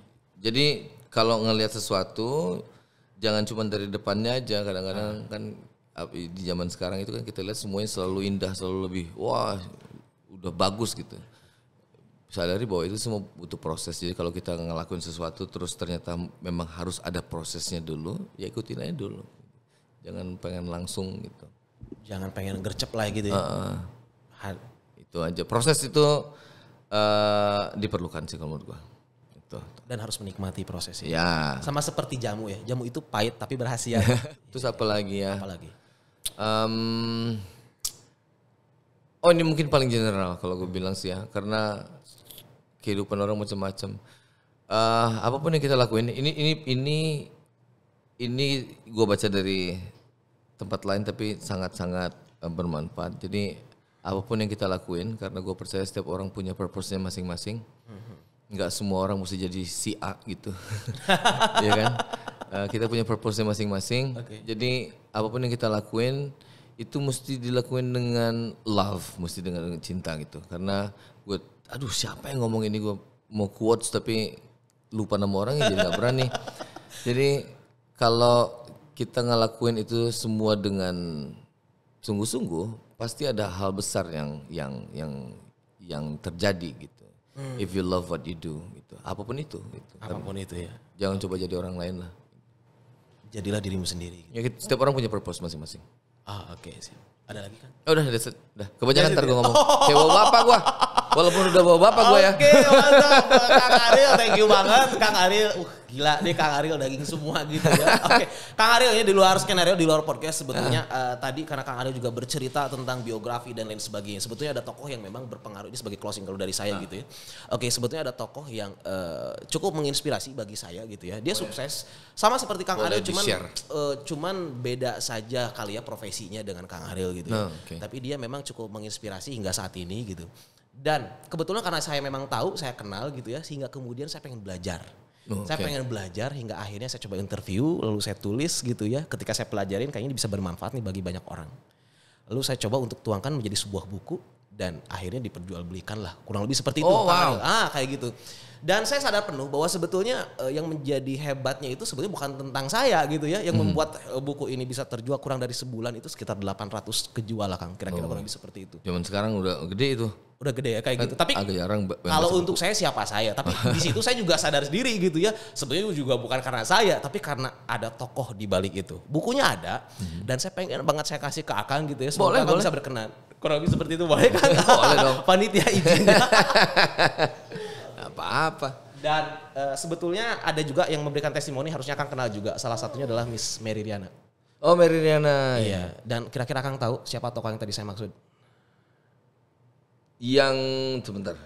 jadi kalau ngelihat sesuatu jangan cuma dari depannya aja kadang-kadang ah. kan di zaman sekarang itu kan kita lihat semuanya selalu indah, selalu lebih wah udah bagus gitu sadari bahwa itu semua butuh proses jadi kalau kita ngelakuin sesuatu terus ternyata memang harus ada prosesnya dulu ya ikutin aja dulu jangan pengen langsung gitu jangan pengen gercep lah gitu ya. Uh, itu aja proses itu uh, diperlukan sih kalau menurut gua itu dan harus menikmati prosesnya ya sama seperti jamu ya jamu itu pahit tapi berhasil terus apa lagi ya apa lagi um, Oh ini mungkin paling general kalau gue bilang sih ya karena kehidupan orang macam-macam. Uh, apapun yang kita lakuin ini ini ini ini gue baca dari tempat lain tapi sangat-sangat eh, bermanfaat. Jadi apapun yang kita lakuin karena gue percaya setiap orang punya purpose-nya masing-masing. Nggak semua orang mesti jadi si A gitu, ya kan? Uh, kita punya purpose-nya masing-masing. Okay. Jadi apapun yang kita lakuin itu mesti dilakuin dengan love, mesti dengan, dengan cinta gitu. Karena gue, aduh siapa yang ngomong ini gue mau quotes tapi lupa nama orangnya jadi nggak berani. Jadi kalau kita ngelakuin itu semua dengan sungguh-sungguh, pasti ada hal besar yang yang yang yang terjadi gitu. Hmm. If you love what you do, gitu. Apapun itu. Gitu. Apapun tapi, itu ya. Jangan coba jadi orang lain lah. Jadilah dirimu sendiri. Ya, setiap orang punya purpose masing-masing. Ah oke okay, siap. Ada lagi kan? Oh, udah udah udah. Kebanyakan ya, ntar gue iya. ngomong. Cewek bapak gue. Walaupun udah bawa bapak gue ya. Oke, mantap. Kang Ariel, thank you banget. Kang Ariel, uh, gila deh Kang Ariel daging semua gitu ya. Oke, Kang Ariel ini di luar skenario, di luar podcast sebetulnya uh, tadi karena Kang Ariel juga bercerita tentang biografi dan lain sebagainya. Sebetulnya ada tokoh yang memang berpengaruh ini sebagai closing kalau dari saya uh. gitu ya. Oke, sebetulnya ada tokoh yang uh, cukup menginspirasi bagi saya gitu ya. Dia Boleh. sukses sama seperti Kang Boleh Ariel cuman uh, cuman beda saja kali ya profesinya dengan Kang Ariel gitu. Ya. Nah, okay. Tapi dia memang cukup menginspirasi hingga saat ini gitu. Dan kebetulan karena saya memang tahu, saya kenal gitu ya, sehingga kemudian saya pengen belajar. okay. Oh, saya pengen belajar hingga akhirnya saya coba interview, lalu saya tulis gitu ya. Ketika saya pelajarin kayaknya bisa bermanfaat nih bagi banyak orang. Lalu saya coba untuk tuangkan menjadi sebuah buku dan akhirnya diperjualbelikan lah kurang lebih seperti itu. Oh, wow. Ah kayak gitu. Dan saya sadar penuh bahwa sebetulnya uh, yang menjadi hebatnya itu sebetulnya bukan tentang saya gitu ya. Yang hmm. membuat uh, buku ini bisa terjual kurang dari sebulan itu sekitar 800 kejual lah Kang. Kira-kira oh. kurang lebih seperti itu. Zaman sekarang udah gede itu udah gede ya kayak kan gitu. Tapi kalau untuk saya siapa saya, tapi di situ saya juga sadar sendiri gitu ya. Sebenarnya juga bukan karena saya, tapi karena ada tokoh di balik itu. Bukunya ada hmm. dan saya pengen banget saya kasih ke Akang gitu ya. Semoga boleh, boleh. bisa berkenan. Kurang lebih seperti itu boleh kan? boleh dong. Panitia izin. Apa-apa dan e, sebetulnya ada juga yang memberikan testimoni harusnya Kang kenal juga salah satunya adalah Miss Mary Riana. Oh Mary Riana. Iya. iya. Dan kira-kira Kang tahu siapa tokoh yang tadi saya maksud? yang sebentar.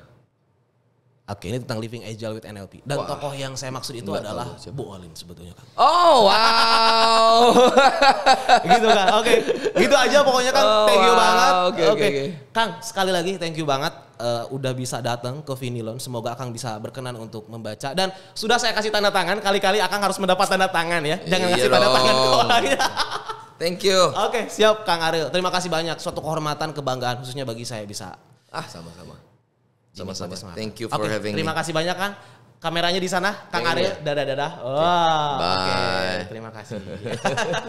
Oke, ini tentang Living Agile with NLP. Dan Wah. tokoh yang saya maksud itu Nggak adalah tahu, Bu Olin sebetulnya. Kan. Oh, wow. gitu kan. Oke. Okay. Gitu aja pokoknya kan. Oh, thank you wow. banget. Oke, okay, Okay. Okay, Kang, sekali lagi thank you banget uh, udah bisa datang ke Vinilon. Semoga Kang bisa berkenan untuk membaca dan sudah saya kasih tanda tangan. Kali-kali Akang harus mendapat tanda tangan ya. Jangan iya kasih dong. tanda tangan ke orangnya. Thank you. Oke, okay, siap Kang Ariel. Terima kasih banyak. Suatu kehormatan, kebanggaan khususnya bagi saya bisa Ah, sama-sama. Sama-sama. Thank you for okay. having Terima me. kasih banyak, Kang. Kameranya di sana, Kang Arya. Dadah-dadah. Oh, bye. okay. terima kasih.